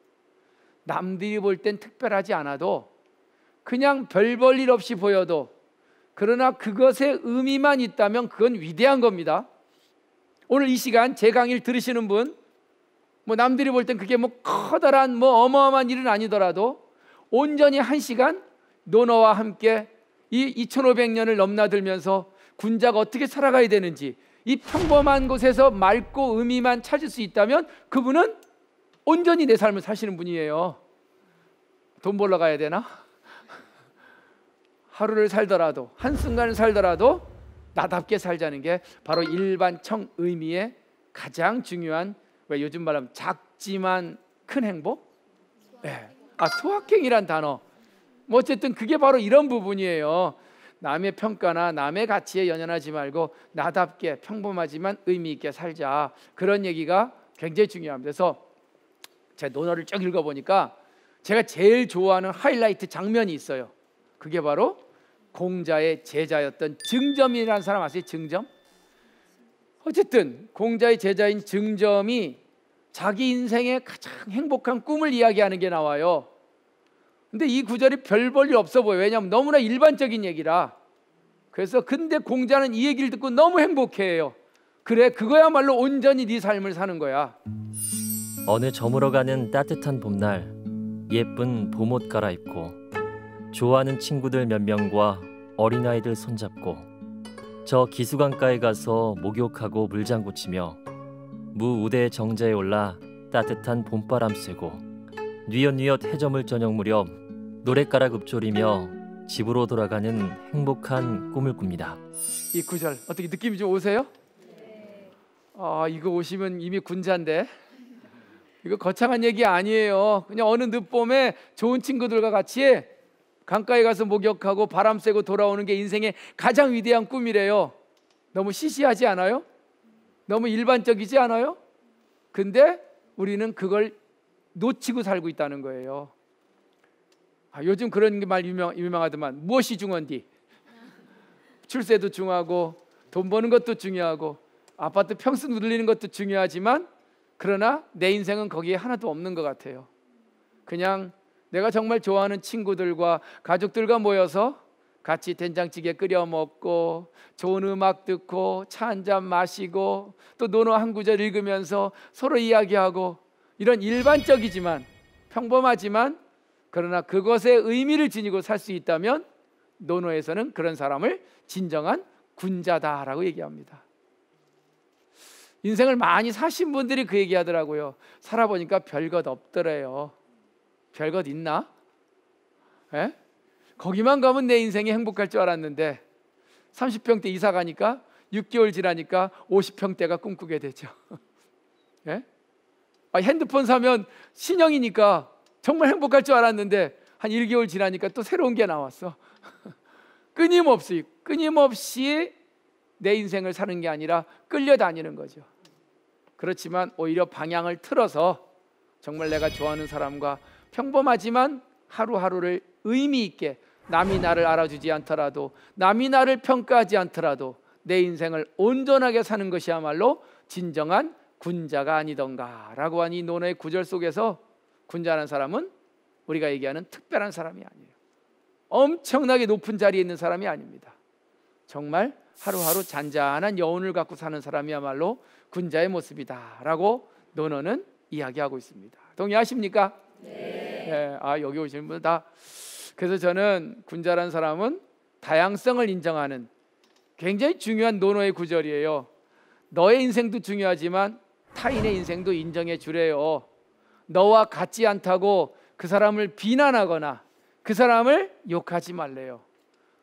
A: 남들이 볼 땐 특별하지 않아도 그냥 별 볼 일 없이 보여도 그러나 그것의 의미만 있다면 그건 위대한 겁니다. 오늘 이 시간 제 강의를 들으시는 분, 뭐 남들이 볼 땐 그게 뭐 커다란 뭐 어마어마한 일은 아니더라도 온전히 한 시간 노너와 함께 이 2500년을 넘나들면서 군자가 어떻게 살아가야 되는지 이 평범한 곳에서 맑고 의미만 찾을 수 있다면 그분은 온전히 내 삶을 사시는 분이에요. 돈 벌러 가야 되나? 하루를 살더라도 한순간을 살더라도 나답게 살자는 게 바로 일반청 의미의 가장 중요한 왜 요즘 말하면 작지만 큰 행복? 네. 예. 아 소확행이란 단어 뭐 어쨌든 그게 바로 이런 부분이에요 남의 평가나 남의 가치에 연연하지 말고 나답게 평범하지만 의미 있게 살자 그런 얘기가 굉장히 중요합니다 그래서 제 논어를 쭉 읽어보니까 제가 제일 좋아하는 하이라이트 장면이 있어요 그게 바로 공자의 제자였던 증점이라는 사람 아세요? 증점? 어쨌든 공자의 제자인 증점이 자기 인생의 가장 행복한 꿈을 이야기하는 게 나와요. 근데 이 구절이 별볼일 없어 보여요. 왜냐하면 너무나 일반적인 얘기라. 그래서 근데 공자는 이 얘기를 듣고 너무 행복해요. 그래 그거야말로 온전히 네 삶을 사는 거야. 어느 저물어가는 따뜻한 봄날 예쁜 봄옷 갈아입고 좋아하는 친구들 몇 명과 어린아이들 손잡고 저 기수강가에 가서 목욕하고 물장구 치며 무우대 정자에 올라 따뜻한 봄바람 쐬고 뉘엿뉘엿 해저물 저녁 무렵 노랫가락 읊조리며 집으로 돌아가는 행복한 꿈을 꿉니다. 이 구절 어떻게 느낌이 좀 오세요? 아 이거 오시면 이미 군자인데 이거 거창한 얘기 아니에요. 그냥 어느 늦봄에 좋은 친구들과 같이 강가에 가서 목욕하고 바람 쐬고 돌아오는 게 인생의 가장 위대한 꿈이래요. 너무 시시하지 않아요? 너무 일반적이지 않아요? 근데 우리는 그걸 놓치고 살고 있다는 거예요. 아, 요즘 그런 게 말 유명, 유명하더만 무엇이 중요한디? 출세도 중요하고 돈 버는 것도 중요하고 아파트 평수 누리는 것도 중요하지만 그러나 내 인생은 거기에 하나도 없는 것 같아요. 그냥 내가 정말 좋아하는 친구들과 가족들과 모여서 같이 된장찌개 끓여 먹고 좋은 음악 듣고 차 한 잔 마시고 또 논어 한 구절 읽으면서 서로 이야기하고 이런 일반적이지만 평범하지만 그러나 그것의 의미를 지니고 살 수 있다면 논어에서는 그런 사람을 진정한 군자다라고 얘기합니다. 인생을 많이 사신 분들이 그 얘기하더라고요. 살아보니까 별것 없더래요. 별것 있나? 에? 거기만 가면 내 인생이 행복할 줄 알았는데 30평대 이사 가니까 6개월 지나니까 50평대가 꿈꾸게 되죠. 예? 아, 핸드폰 사면 신형이니까 정말 행복할 줄 알았는데 한 1개월 지나니까 또 새로운 게 나왔어. 끊임없이 끊임없이 내 인생을 사는 게 아니라 끌려다니는 거죠. 그렇지만 오히려 방향을 틀어서 정말 내가 좋아하는 사람과 평범하지만 하루하루를 의미 있게 남이 나를 알아주지 않더라도 남이 나를 평가하지 않더라도 내 인생을 온전하게 사는 것이야말로 진정한 군자가 아니던가라고 한이 논의 구절 속에서 군자라는 사람은 우리가 얘기하는 특별한 사람이 아니에요. 엄청나게 높은 자리에 있는 사람이 아닙니다. 정말 하루하루 잔잔한 여운을 갖고 사는 사람이야말로 군자의 모습이다라고 논어는 이야기하고 있습니다. 동의하십니까? 네. 예, 아 여기 오시는 분 다. 그래서 저는 군자란 사람은 다양성을 인정하는 굉장히 중요한 논어의 구절이에요. 너의 인생도 중요하지만 타인의 인생도 인정해 주래요. 너와 같지 않다고 그 사람을 비난하거나 그 사람을 욕하지 말래요.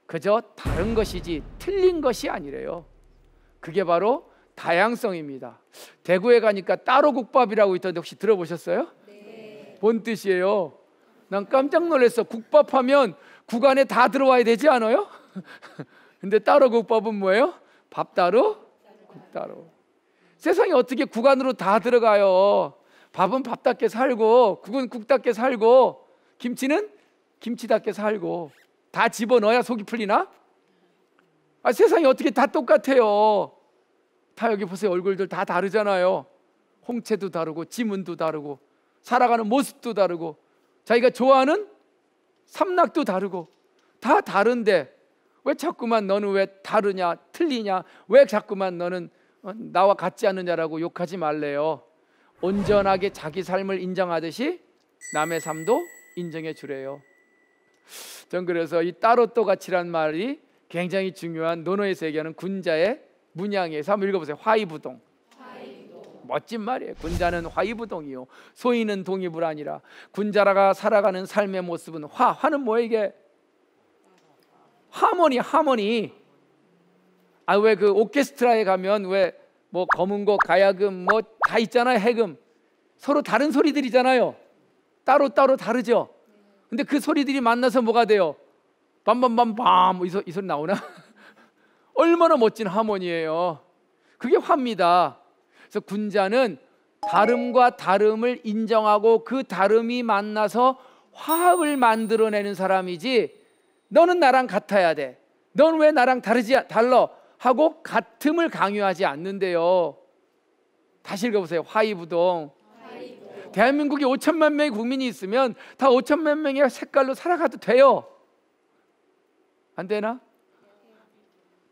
A: 그저 다른 것이지 틀린 것이 아니래요. 그게 바로 다양성입니다. 대구에 가니까 따로 국밥이라고 있던데 혹시 들어보셨어요? 뭔 뜻이에요? 난 깜짝 놀랐어. 국밥하면 국 안에 다 들어와야 되지 않아요? 근데 따로 국밥은 뭐예요? 밥 따로, 국 따로. 세상에 어떻게 국 안으로 다 들어가요? 밥은 밥답게 살고, 국은 국답게 살고, 김치는 김치답게 살고. 다 집어넣어야 속이 풀리나? 아, 세상에 어떻게 다 똑같아요? 다 여기 보세요. 얼굴들 다 다르잖아요. 홍채도 다르고 지문도 다르고 살아가는 모습도 다르고 자기가 좋아하는 삼락도 다르고 다 다른데 왜 자꾸만 너는 왜 다르냐 틀리냐 왜 자꾸만 너는 어, 나와 같지 않느냐라고 욕하지 말래요 온전하게 자기 삶을 인정하듯이 남의 삶도 인정해 주래요 전 그래서 이 따로또 같이란 말이 굉장히 중요한 논어에서 얘기하는 군자의 문양에서 한번 읽어보세요 화이부동 멋진 말이에요. 군자는 화이부동이요. 소인은 동이불아니라. 군자라가 살아가는 삶의 모습은 화. 화는 뭐에게? 하모니, 하모니. 아, 왜 그 오케스트라에 가면 왜뭐 검은 거, 가야금 뭐 다 있잖아요. 해금. 서로 다른 소리들이잖아요. 따로따로 다르죠. 근데 그 소리들이 만나서 뭐가 돼요? 빰빰빰빰 이, 이 소리 나오나? 얼마나 멋진 하모니예요. 그게 화입니다. 그래서 군자는 다름과 다름을 인정하고 그 다름이 만나서 화합을 만들어내는 사람이지 너는 나랑 같아야 돼. 넌 왜 나랑 다르지 달러 하고 같음을 강요하지 않는데요. 다시 읽어보세요. 화이부동. 대한민국이 5천만 명의 국민이 있으면 다 5천만 명의 색깔로 살아가도 돼요. 안 되나?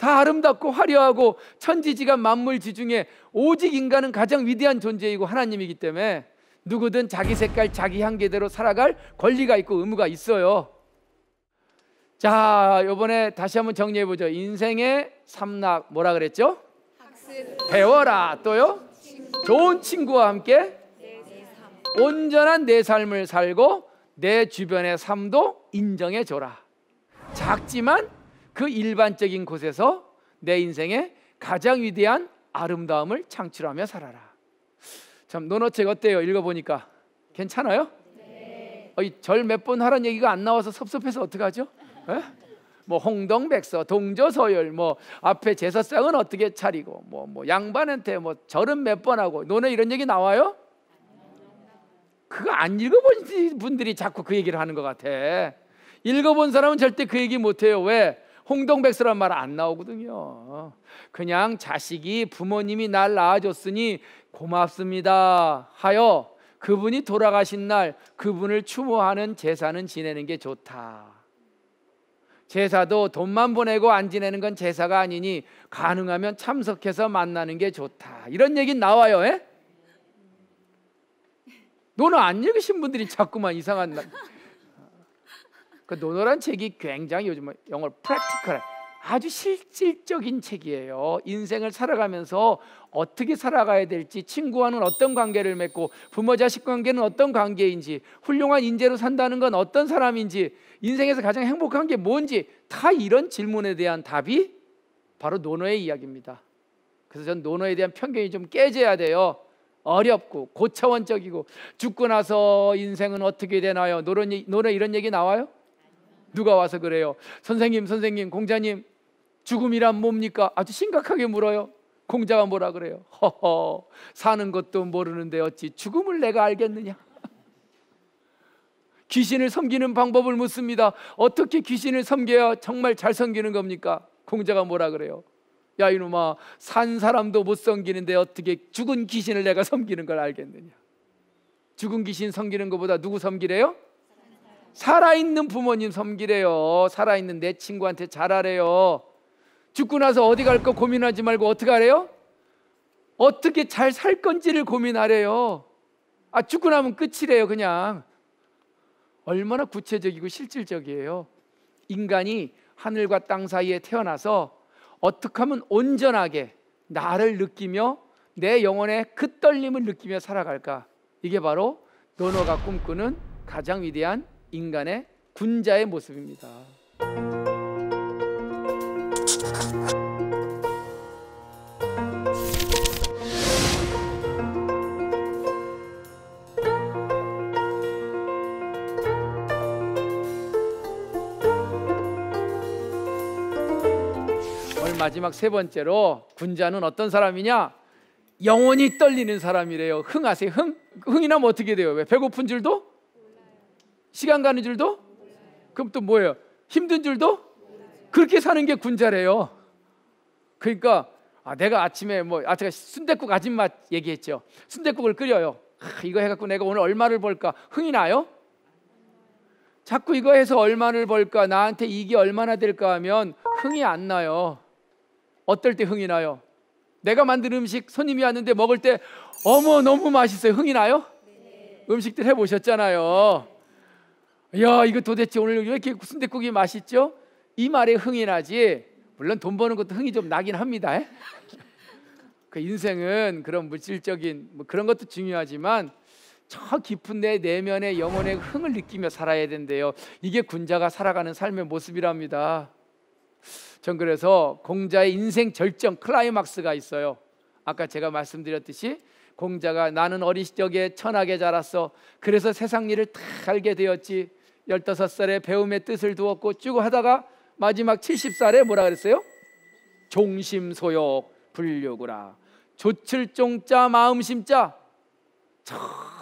A: 다 아름답고 화려하고 천지지가 만물지중에 오직 인간은 가장 위대한 존재이고 하나님이기 때문에 누구든 자기 색깔 자기 향기대로 살아갈 권리가 있고 의무가 있어요. 자, 요번에 다시 한번 정리해 보죠. 인생의 삼락 뭐라 그랬죠? 학습. 배워라. 또요? 친구. 좋은 친구와 함께 내, 내 온전한 내 삶을 살고 내 주변의 삶도 인정해 줘라. 작지만 그 일반적인 곳에서 내 인생의 가장 위대한 아름다움을 창출하며 살아라. 참 논어책 어때요? 읽어보니까 괜찮아요? 네. 어, 절몇 번 하란 얘기가 안 나와서 섭섭해서 어떡하죠? 에? 예? 뭐 홍동백서, 동조서열, 뭐 앞에 제사상은 어떻게 차리고, 뭐, 뭐 양반한테 뭐 절은 몇 번 하고 논에 이런 얘기 나와요? 그거 안 읽어본 분들이 자꾸 그 얘기를 하는 것 같아. 읽어본 사람은 절대 그 얘기 못해요. 왜? 홍동백서란 말 안 나오거든요. 그냥 자식이 부모님이 날 낳아줬으니 고맙습니다 하여 그분이 돌아가신 날 그분을 추모하는 제사는 지내는 게 좋다. 제사도 돈만 보내고 안 지내는 건 제사가 아니니 가능하면 참석해서 만나는 게 좋다. 이런 얘기 나와요. 에? 너는 안 읽으신 분들이 자꾸만 이상한 그 노노란 책이 굉장히 요즘 영어로 프랙티컬한 아주 실질적인 책이에요. 인생을 살아가면서 어떻게 살아가야 될지, 친구와는 어떤 관계를 맺고 부모 자식 관계는 어떤 관계인지, 훌륭한 인재로 산다는 건 어떤 사람인지, 인생에서 가장 행복한 게 뭔지 다 이런 질문에 대한 답이 바로 노노의 이야기입니다. 그래서 전 노노에 대한 편견이 좀 깨져야 돼요. 어렵고 고차원적이고 죽고 나서 인생은 어떻게 되나요? 노노, 노노 이런 얘기 나와요? 누가 와서 그래요. 선생님, 선생님, 공자님, 죽음이란 뭡니까? 아주 심각하게 물어요. 공자가 뭐라 그래요? 허허, 사는 것도 모르는데 어찌 죽음을 내가 알겠느냐? 귀신을 섬기는 방법을 묻습니다. 어떻게 귀신을 섬겨야 정말 잘 섬기는 겁니까? 공자가 뭐라 그래요? 야 이놈아 산 사람도 못 섬기는데 어떻게 죽은 귀신을 내가 섬기는 걸 알겠느냐? 죽은 귀신 섬기는 것보다 누구 섬기래요? 살아있는 부모님 섬기래요. 살아있는 내 친구한테 잘하래요. 죽고 나서 어디 갈까 고민하지 말고 어떻게 하래요? 어떻게 잘 살 건지를 고민하래요. 아, 죽고 나면 끝이래요, 그냥. 얼마나 구체적이고 실질적이에요. 인간이 하늘과 땅 사이에 태어나서 어떻게 하면 온전하게 나를 느끼며 내 영혼의 그 떨림을 느끼며 살아갈까? 이게 바로 노노가 꿈꾸는 가장 위대한 인간의 군자의 모습입니다. 오늘 마지막 세 번째로 군자는 어떤 사람이냐? 영혼이 떨리는 사람이래요. 흥하세요. 흥 흥이 나 어떻게 돼요? 왜 배고픈 줄도 시간 가는 줄도 그럼 또 뭐예요? 힘든 줄도 그렇게 사는 게 군자래요. 그러니까 아, 내가 아침에 뭐 아, 제가 순대국 아줌마 얘기했죠. 순대국을 끓여요. 아, 이거 해갖고 내가 오늘 얼마를 벌까 흥이 나요? 자꾸 이거 해서 얼마를 벌까 나한테 이게 얼마나 될까 하면 흥이 안 나요. 어떨 때 흥이 나요? 내가 만든 음식 손님이 왔는데 먹을 때 어머 너무 맛있어요. 흥이 나요? 음식들 해보셨잖아요. 야 이거 도대체 오늘 왜 이렇게 순대국이 맛있죠? 이 말에 흥이 나지 물론 돈 버는 것도 흥이 좀 나긴 합니다. 그 인생은 그런 물질적인 뭐 그런 것도 중요하지만 저 깊은 내 내면의 영혼의 흥을 느끼며 살아야 된대요. 이게 군자가 살아가는 삶의 모습이랍니다. 전 그래서 공자의 인생 절정 클라이막스가 있어요. 아까 제가 말씀드렸듯이 공자가 나는 어린 시절에 천하게 자랐어. 그래서 세상 일을 다 알게 되었지. 15살에 배움의 뜻을 두었고 쭉 하다가 마지막 70살에 뭐라 그랬어요? 종심소욕 불려구라 조칠종자 마음심자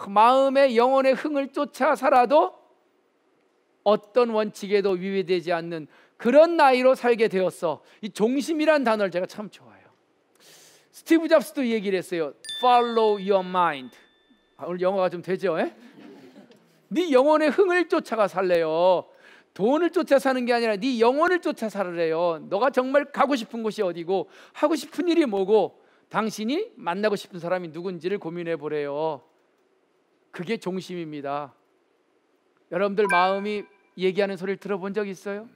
A: 마음의 영혼의 흥을 쫓아 살아도 어떤 원칙에도 위배되지 않는 그런 나이로 살게 되었어. 이 종심이란 단어를 제가 참 좋아해요. 스티브 잡스도 얘기를 했어요. Follow your mind. 아, 오늘 영어가 좀 되죠? 에? 예? 네 영혼의 흥을 쫓아가 살래요. 돈을 쫓아 사는 게 아니라 네 영혼을 쫓아 살래요 너가 정말 가고 싶은 곳이 어디고 하고 싶은 일이 뭐고 당신이 만나고 싶은 사람이 누군지를 고민해 보래요. 그게 종심입니다. 여러분들 마음이 얘기하는 소리를 들어본 적 있어요?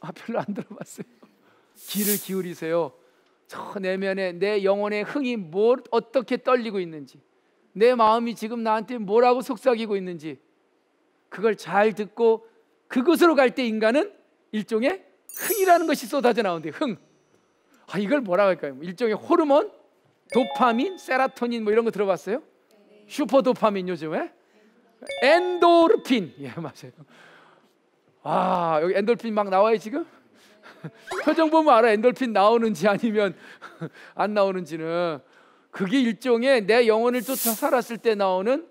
A: 아 별로 안 들어봤어요. 귀를 기울이세요. 저 내면에 내 영혼의 흥이 뭘 어떻게 떨리고 있는지 내 마음이 지금 나한테 뭐라고 속삭이고 있는지 그걸 잘 듣고 그곳으로 갈 때 인간은 일종의 흥이라는 것이 쏟아져 나온대요. 흥. 아, 이걸 뭐라고 할까요? 일종의 호르몬, 도파민, 세라토닌 뭐 이런 거 들어봤어요? 슈퍼 도파민 요즘에 엔도르핀. 예, 맞아요. 아, 여기 엔돌핀 막 나와요, 지금? 표정 보면 알아. 엔돌핀 나오는지 아니면 안 나오는지는 그게 일종의 내 영혼을 쫓아 살았을 때 나오는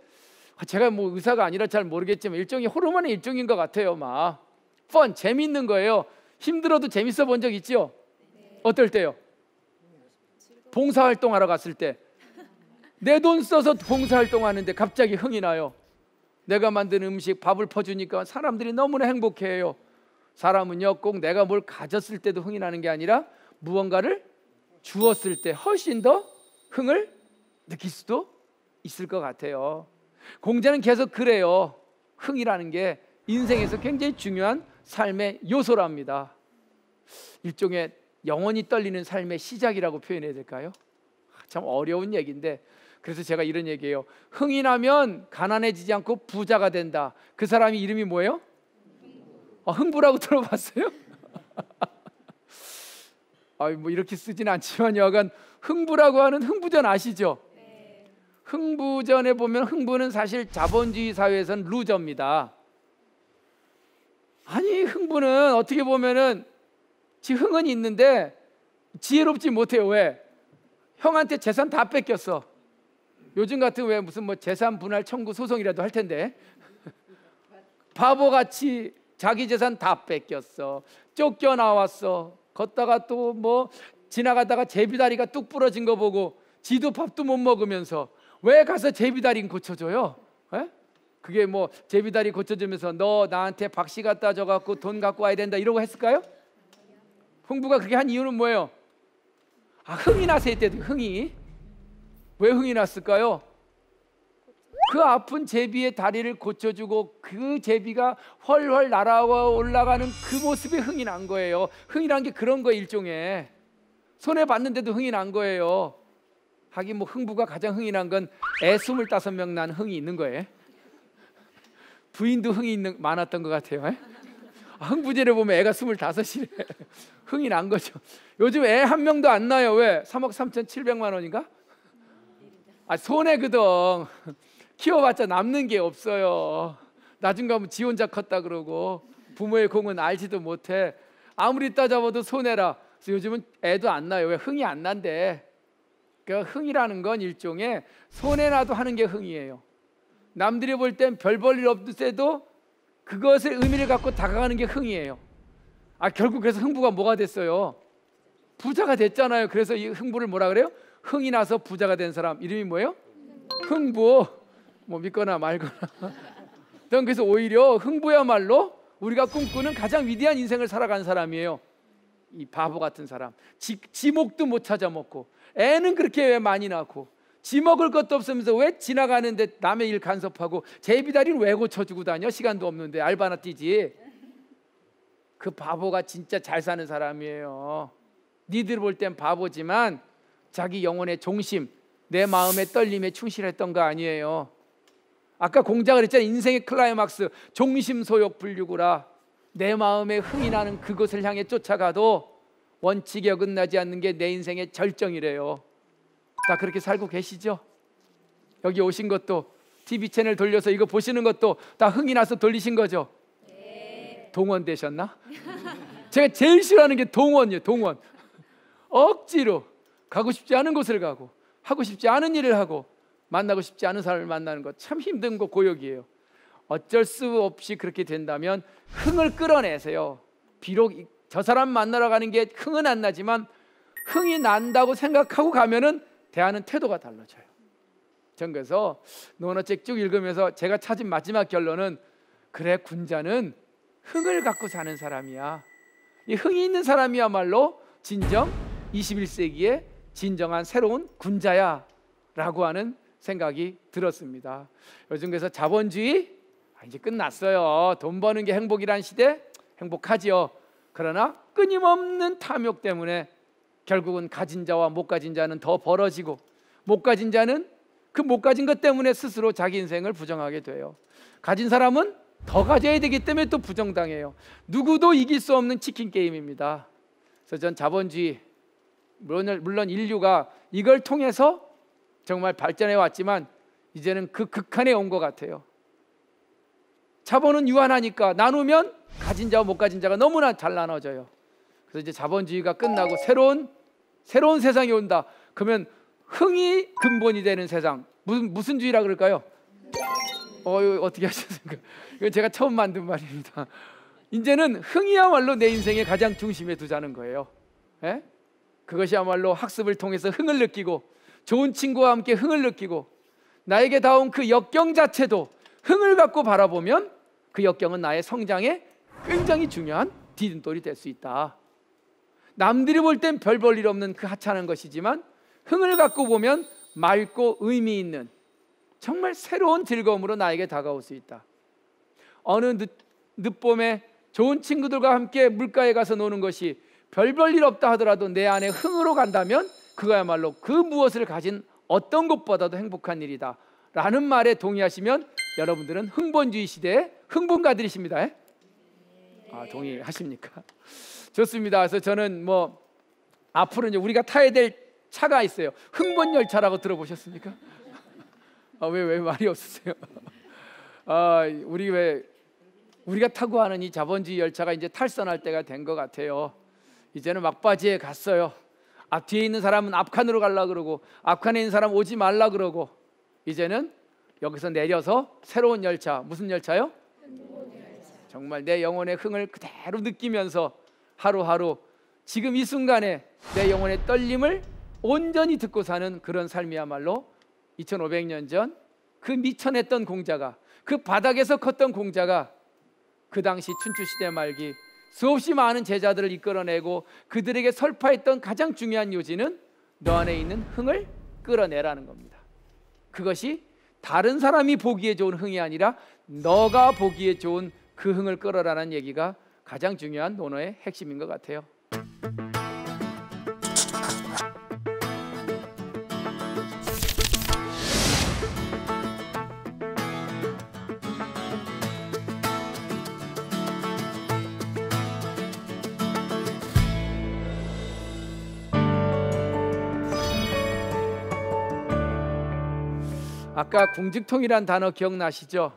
A: 제가 뭐 의사가 아니라 잘 모르겠지만 일종의 호르몬의 일종인 것 같아요. 막 펀, 재미는 거예요. 힘들어도 재밌어 본 적있지 어떨 때요? 봉사활동 하러 갔을 때. 내 돈 써서 봉사활동 하는데 갑자기 흥이 나요. 내가 만든 음식, 밥을 퍼주니까 사람들이 너무나 행복해요. 사람은요, 꼭 내가 뭘 가졌을 때도 흥이 나는 게 아니라 무언가를 주었을 때 훨씬 더 흥을 느낄 수도 있을 것 같아요. 공자는 계속 그래요. 흥이라는 게 인생에서 굉장히 중요한 삶의 요소랍니다. 일종의 영원히 떨리는 삶의 시작이라고 표현해야 될까요? 아, 참 어려운 얘기인데 그래서 제가 이런 얘기예요. 흥이 나면 가난해지지 않고 부자가 된다. 그 사람이 이름이 뭐예요? 아, 흥부라고 들어봤어요? 아이 뭐 이렇게 쓰진 않지만 여하간 흥부라고 하는 흥부전 아시죠? 네. 흥부전에 보면 흥부는 사실 자본주의 사회에선 루저입니다. 아니 흥부는 어떻게 보면은 지 흥은 있는데 지혜롭지 못해요. 왜? 형한테 재산 다 뺏겼어. 요즘 같은 왜 무슨 뭐 재산 분할 청구 소송이라도 할 텐데 바보같이 자기 재산 다 뺏겼어. 쫓겨 나왔어. 걷다가 또 뭐 지나가다가 제비다리가 뚝 부러진 거 보고 지도 밥도 못 먹으면서 왜 가서 제비다리 고쳐줘요? 에? 그게 뭐 제비다리 고쳐주면서 너 나한테 박씨 갖다 줘갖고 돈 갖고 와야 된다 이러고 했을까요? 흥부가 그게 한 이유는 뭐예요? 아 흥이 나서 했대 흥이 왜 흥이 났을까요? 그 아픈 제비의 다리를 고쳐주고 그 제비가 훨훨 날아와 올라가는 그 모습이 흥이 난 거예요. 흥이란 게 그런 거 일종의 손해 봤는데도 흥이 난 거예요. 하긴 뭐 흥부가 가장 흥이 난 건 애 25명 난 흥이 있는 거예요. 부인도 흥이 있는, 많았던 것 같아요. 예? 아, 흥부제를 보면 애가 25이래. 흥이 난 거죠. 요즘 애 한 명도 안 나요. 왜? 3억 3천 7백만 원인가? 아, 손해거든. 키워봤자 남는 게 없어요. 나중 가면 지 혼자 컸다 그러고 부모의 공은 알지도 못해. 아무리 따져봐도 손해라. 그래서 요즘은 애도 안 나요. 왜 흥이 안 난대. 그 흥이라는 건 일종의 손해라도 하는 게 흥이에요. 남들이 볼 땐 별볼일없듯해도 그것의 의미를 갖고 다가가는 게 흥이에요. 아 결국 그래서 흥부가 뭐가 됐어요? 부자가 됐잖아요. 그래서 이 흥부를 뭐라 그래요? 흥이 나서 부자가 된 사람 이름이 뭐예요? 흥부. 뭐 믿거나 말거나. 저는 그래서 오히려 흥부야말로 우리가 꿈꾸는 가장 위대한 인생을 살아간 사람이에요. 이 바보 같은 사람. 지, 지목도 못 찾아먹고 애는 그렇게 왜 많이 낳고 지 먹을 것도 없으면서 왜 지나가는데 남의 일 간섭하고 제비다리는 왜 고쳐주고 다녀? 시간도 없는데 알바나 뛰지. 그 바보가 진짜 잘 사는 사람이에요. 니들 볼 땐 바보지만 자기 영혼의 종심, 내 마음의 떨림에 충실했던 거 아니에요. 아까 공자을했잖아요 인생의 클라이막스 종심소욕 불류구라. 내 마음에 흥이 나는 그것을 향해 쫓아가도 원칙이 어긋나지 않는 게 내 인생의 절정이래요. 다 그렇게 살고 계시죠? 여기 오신 것도 TV 채널 돌려서 이거 보시는 것도 다 흥이 나서 돌리신 거죠? 네. 동원되셨나? 제가 제일 싫어하는 게 동원이에요. 동원. 억지로 가고 싶지 않은 곳을 가고 하고 싶지 않은 일을 하고 만나고 싶지 않은 사람을 만나는 것 참 힘든 거 고역이에요. 어쩔 수 없이 그렇게 된다면 흥을 끌어내세요. 비록 저 사람 만나러 가는 게 흥은 안 나지만 흥이 난다고 생각하고 가면은 대하는 태도가 달라져요. 전 그래서 노원어책 쭉 읽으면서 제가 찾은 마지막 결론은 그래 군자는 흥을 갖고 사는 사람이야. 이 흥이 있는 사람이야말로 진정 2 1세기에 진정한 새로운 군자야라고 하는 생각이 들었습니다. 요즘 그래서 자본주의 아, 이제 끝났어요. 돈 버는 게 행복이란 시대 행복하지요. 그러나 끊임없는 탐욕 때문에 결국은 가진 자와 못 가진 자는 더 벌어지고 못 가진 자는 그 못 가진 것 때문에 스스로 자기 인생을 부정하게 돼요. 가진 사람은 더 가져야 되기 때문에 또 부정당해요. 누구도 이길 수 없는 치킨 게임입니다. 그래서 전 자본주의 물론 인류가 이걸 통해서 정말 발전해 왔지만 이제는 그 극한에 온 것 같아요. 자본은 유한하니까 나누면 가진 자와 못 가진 자가 너무나 잘 나눠져요. 그래서 이제 자본주의가 끝나고 새로운 새로운 세상이 온다. 그러면 흥이 근본이 되는 세상. 무슨 무슨 주의라 그럴까요? 어, 어떻게 하셨습니까? 이거 제가 처음 만든 말입니다. 이제는 흥이야말로 내 인생의 가장 중심에 두자는 거예요. 에? 예? 그것이야말로 학습을 통해서 흥을 느끼고 좋은 친구와 함께 흥을 느끼고 나에게 다온 그 역경 자체도 흥을 갖고 바라보면 그 역경은 나의 성장에 굉장히 중요한 디딤돌이 될 수 있다. 남들이 볼 땐 별볼일 없는 그 하찮은 것이지만 흥을 갖고 보면 맑고 의미 있는 정말 새로운 즐거움으로 나에게 다가올 수 있다. 어느 늦, 늦봄에 좋은 친구들과 함께 물가에 가서 노는 것이 별별 일 없다 하더라도 내 안에 흥으로 간다면 그거야말로 그 무엇을 가진 어떤 것보다도 행복한 일이다. 라는 말에 동의하시면 여러분들은 흥본주의 시대의 흥분가들이십니다. 아, 네. 동의하십니까? 좋습니다. 그래서 저는 뭐 앞으로 이제 우리가 타야 될 차가 있어요. 흥본 열차라고 들어보셨습니까? 아, 왜, 왜 말이 없으세요? 아, 우리 왜 우리가 타고 가는 이 자본주의 열차가 이제 탈선할 때가 된 것 같아요. 이제는 막바지에 갔어요. 앞 뒤에 있는 사람은 앞칸으로 갈라 그러고 앞칸에 있는 사람 오지 말라 그러고 이제는 여기서 내려서 새로운 열차 무슨 열차요? 정말 내 영혼의 흥을 그대로 느끼면서 하루하루 지금 이 순간에 내 영혼의 떨림을 온전히 듣고 사는 그런 삶이야말로 2500년 전 그 미천했던 공자가 그 바닥에서 컸던 공자가 그 당시 춘추 시대 말기 수없이 많은 제자들을 이끌어내고 그들에게 설파했던 가장 중요한 요지는 너 안에 있는 흥을 끌어내라는 겁니다. 그것이 다른 사람이 보기에 좋은 흥이 아니라 너가 보기에 좋은 그 흥을 끌어라는 얘기가 가장 중요한 논어의 핵심인 것 같아요. 아까 궁직통이란 단어 기억나시죠?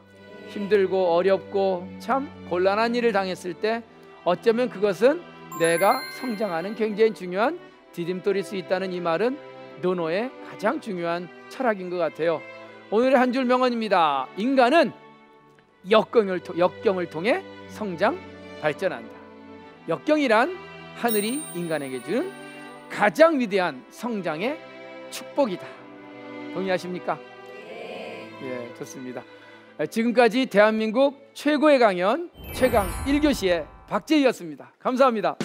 A: 힘들고 어렵고 참 곤란한 일을 당했을 때 어쩌면 그것은 내가 성장하는 굉장히 중요한 디딤돌일 수 있다는 이 말은 노노의 가장 중요한 철학인 것 같아요. 오늘의 한 줄 명언입니다. 인간은 역경을, 역경을 통해 성장 발전한다. 역경이란 하늘이 인간에게 준 가장 위대한 성장의 축복이다. 동의하십니까? 예, 좋습니다. 예, 지금까지 대한민국 최고의 강연 최강 1교시의 박재희였습니다. 감사합니다.